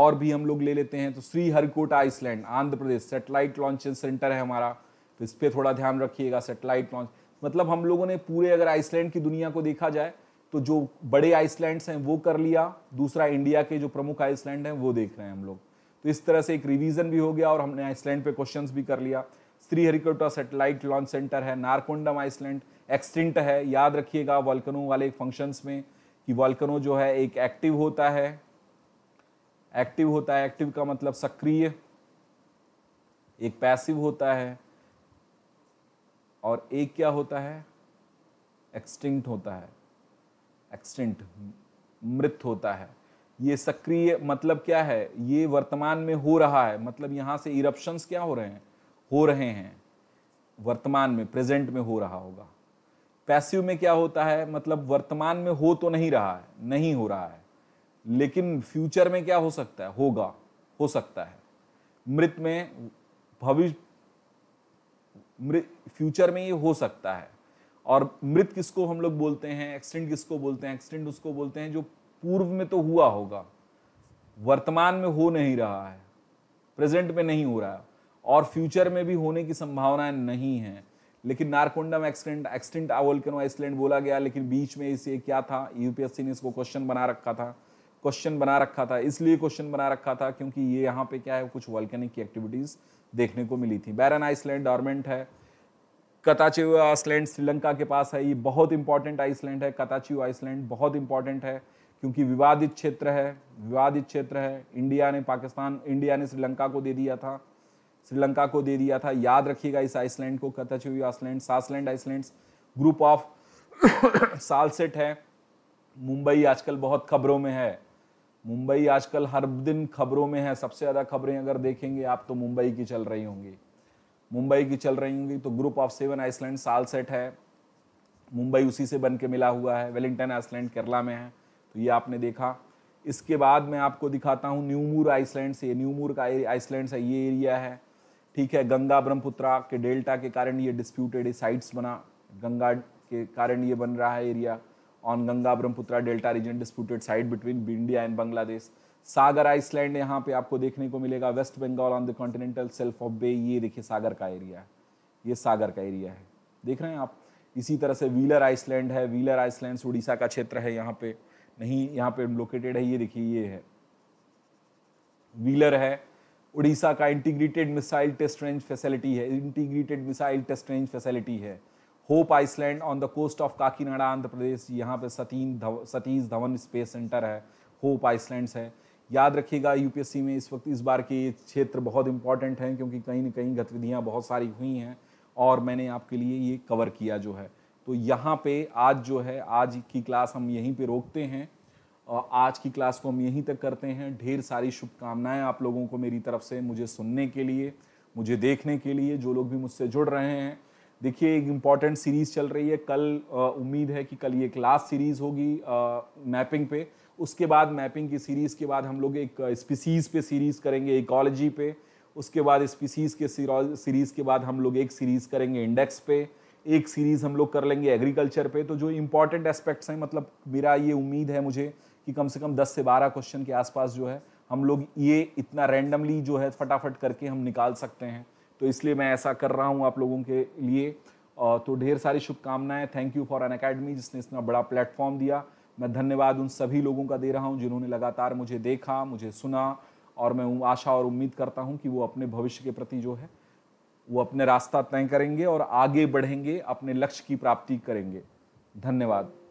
और भी हम लोग ले लेते हैं तो Sriharikota island Andhra Pradesh satellite launch centre है हमारा तो इस पर थोड़ा ध्यान रखिएगा सेटेलाइट लॉन्च मतलब हम लोगों ने पूरे अगर आइसलैंड की दुनिया को देखा जाए तो जो बड़े आइसलैंड्स हैं वो कर लिया दूसरा इंडिया के जो प्रमुख आइसलैंड हैं वो देख रहे हैं हम लोग तो इस तरह से एक रिवीजन भी हो गया और हमने आइसलैंड पे क्वेश्चंस भी कर लिया श्रीहरिकोटा सेटेलाइट लॉन्च सेंटर है नारकोंडम आइसलैंड एक्सटिंट है याद रखिएगा वॉल्कनो वाले फंक्शंस में कि वॉल्कनो जो है एक एक्टिव होता है एक्टिव होता है एक्टिव का मतलब सक्रिय एक पैसिव होता है और एक क्या होता है एक्सटिंक्ट होता है एक्सटिंक्ट मृत होता है ये सक्रिय मतलब क्या है ये वर्तमान में हो रहा है मतलब यहाँ से इरप्शंस क्या हो रहे हैं हो रहे हैं वर्तमान में प्रेजेंट में हो रहा होगा पैसिव में क्या होता है मतलब वर्तमान में हो तो नहीं रहा है नहीं हो रहा है लेकिन फ्यूचर में क्या हो सकता है होगा हो सकता है मृत में भविष्य मृत फ्यूचर में ये हो सकता है और मृत किसको हम लोग बोलते हैं एक्सटेंट किसको बोलते हैं एक्सटेंट उसको बोलते हैं जो पूर्व में तो हुआ होगा वर्तमान में हो नहीं रहा है प्रेजेंट में नहीं हो रहा है और फ्यूचर में भी होने की संभावनाएं नहीं है लेकिन Narcondam extant extant a volcano island बोला गया लेकिन बीच में इसे क्या था यूपीएससी ने इसको क्वेश्चन बना रखा था क्वेश्चन बना रखा था इसलिए क्वेश्चन बना रखा था क्योंकि ये यहाँ पे क्या है कुछ वॉल्केनिक की एक्टिविटीज़ देखने को मिली थी बैरन आइसलैंड डॉर्मेंट है कताचिव आइसलैंड श्रीलंका के पास है ये बहुत इंपॉर्टेंट आइसलैंड है कताचिव आइसलैंड बहुत इंपॉर्टेंट है क्योंकि विवादित क्षेत्र है विवादित क्षेत्र है इंडिया ने पाकिस्तान इंडिया ने श्रीलंका को दे दिया था श्रीलंका को दे दिया था याद रखिएगा इस आइसलैंड को कथच आइसलैंड सासलैंड आइसलैंड ग्रुप ऑफ सालसेट है मुंबई आजकल बहुत खबरों में है मुंबई आजकल हर दिन खबरों में है सबसे ज़्यादा खबरें अगर देखेंगे आप तो मुंबई की चल रही होंगी मुंबई की चल रही होंगी तो group of seven island Salsette है मुंबई उसी से बन के मिला हुआ है वेलिंगटन आइसलैंड केरला में है तो ये आपने देखा इसके बाद मैं आपको दिखाता हूँ न्यूमूर आइसलैंड से न्यूमूर का आइसलैंड है ये एरिया है ठीक है गंगा ब्रह्मपुत्रा के डेल्टा के कारण ये डिस्प्यूटेड साइट्स बना गंगा के कारण ये बन रहा है area on Ganga Brahmaputra delta region disputed site between India and Bangladesh Sagar island यहाँ पे आपको देखने को मिलेगा West Bengal on the continental shelf of bay ये देखिए सागर का एरिया है ये सागर का एरिया है देख रहे हैं आप इसी तरह से व्हीलर आइसलैंड है व्हीलर आइसलैंड उड़ीसा का क्षेत्र है यहाँ पे नहीं यहाँ पे लोकेटेड है ये देखिए ये है व्हीलर है उड़ीसा का integrated missile test range facility है integrated missile test range facility है Hope island on the coast of Kakinada Andhra Pradesh यहाँ पे सतीन धव, सतीश धवन स्पेस सेंटर है होप आइसलैंड है याद रखिएगा यूपीएससी में इस वक्त इस बार के क्षेत्र बहुत इंपॉर्टेंट हैं क्योंकि कहीं ना कहीं गतिविधियाँ बहुत सारी हुई हैं और मैंने आपके लिए ये कवर किया जो है तो यहाँ पे आज जो है आज की क्लास हम यहीं पे रोकते हैं और आज की क्लास को हम यहीं तक करते हैं ढेर सारी शुभकामनाएं आप लोगों को मेरी तरफ से मुझे सुनने के लिए मुझे देखने के लिए जो लोग भी मुझसे जुड़ रहे हैं देखिए एक इम्पॉर्टेंट सीरीज़ चल रही है कल उम्मीद है कि कल ये क्लास सीरीज़ होगी मैपिंग पे उसके बाद मैपिंग की सीरीज़ के बाद हम लोग एक स्पीसीज़ पे सीरीज़ करेंगे इकोलॉजी पे उसके बाद स्पीसीज़ के सीरीज़ के बाद हम लोग एक सीरीज़ करेंगे इंडेक्स पे एक सीरीज हम लोग कर लेंगे एग्रीकल्चर पे तो जो इम्पोर्टेंट एस्पेक्ट्स हैं मतलब मेरा ये उम्मीद है मुझे कि कम से कम 10 से 12 क्वेश्चन के आसपास जो है हम लोग ये इतना रैंडमली जो है फटाफट करके हम निकाल सकते हैं तो इसलिए मैं ऐसा कर रहा हूँ आप लोगों के लिए तो ढेर सारी शुभकामनाएं thank you for Unacademy जिसने इतना बड़ा प्लेटफॉर्म दिया मैं धन्यवाद उन सभी लोगों का दे रहा हूँ जिन्होंने लगातार मुझे देखा मुझे सुना और मैं आशा और उम्मीद करता हूँ कि वो अपने भविष्य के प्रति जो है वो अपने रास्ता तय करेंगे और आगे बढ़ेंगे अपने लक्ष्य की प्राप्ति करेंगे धन्यवाद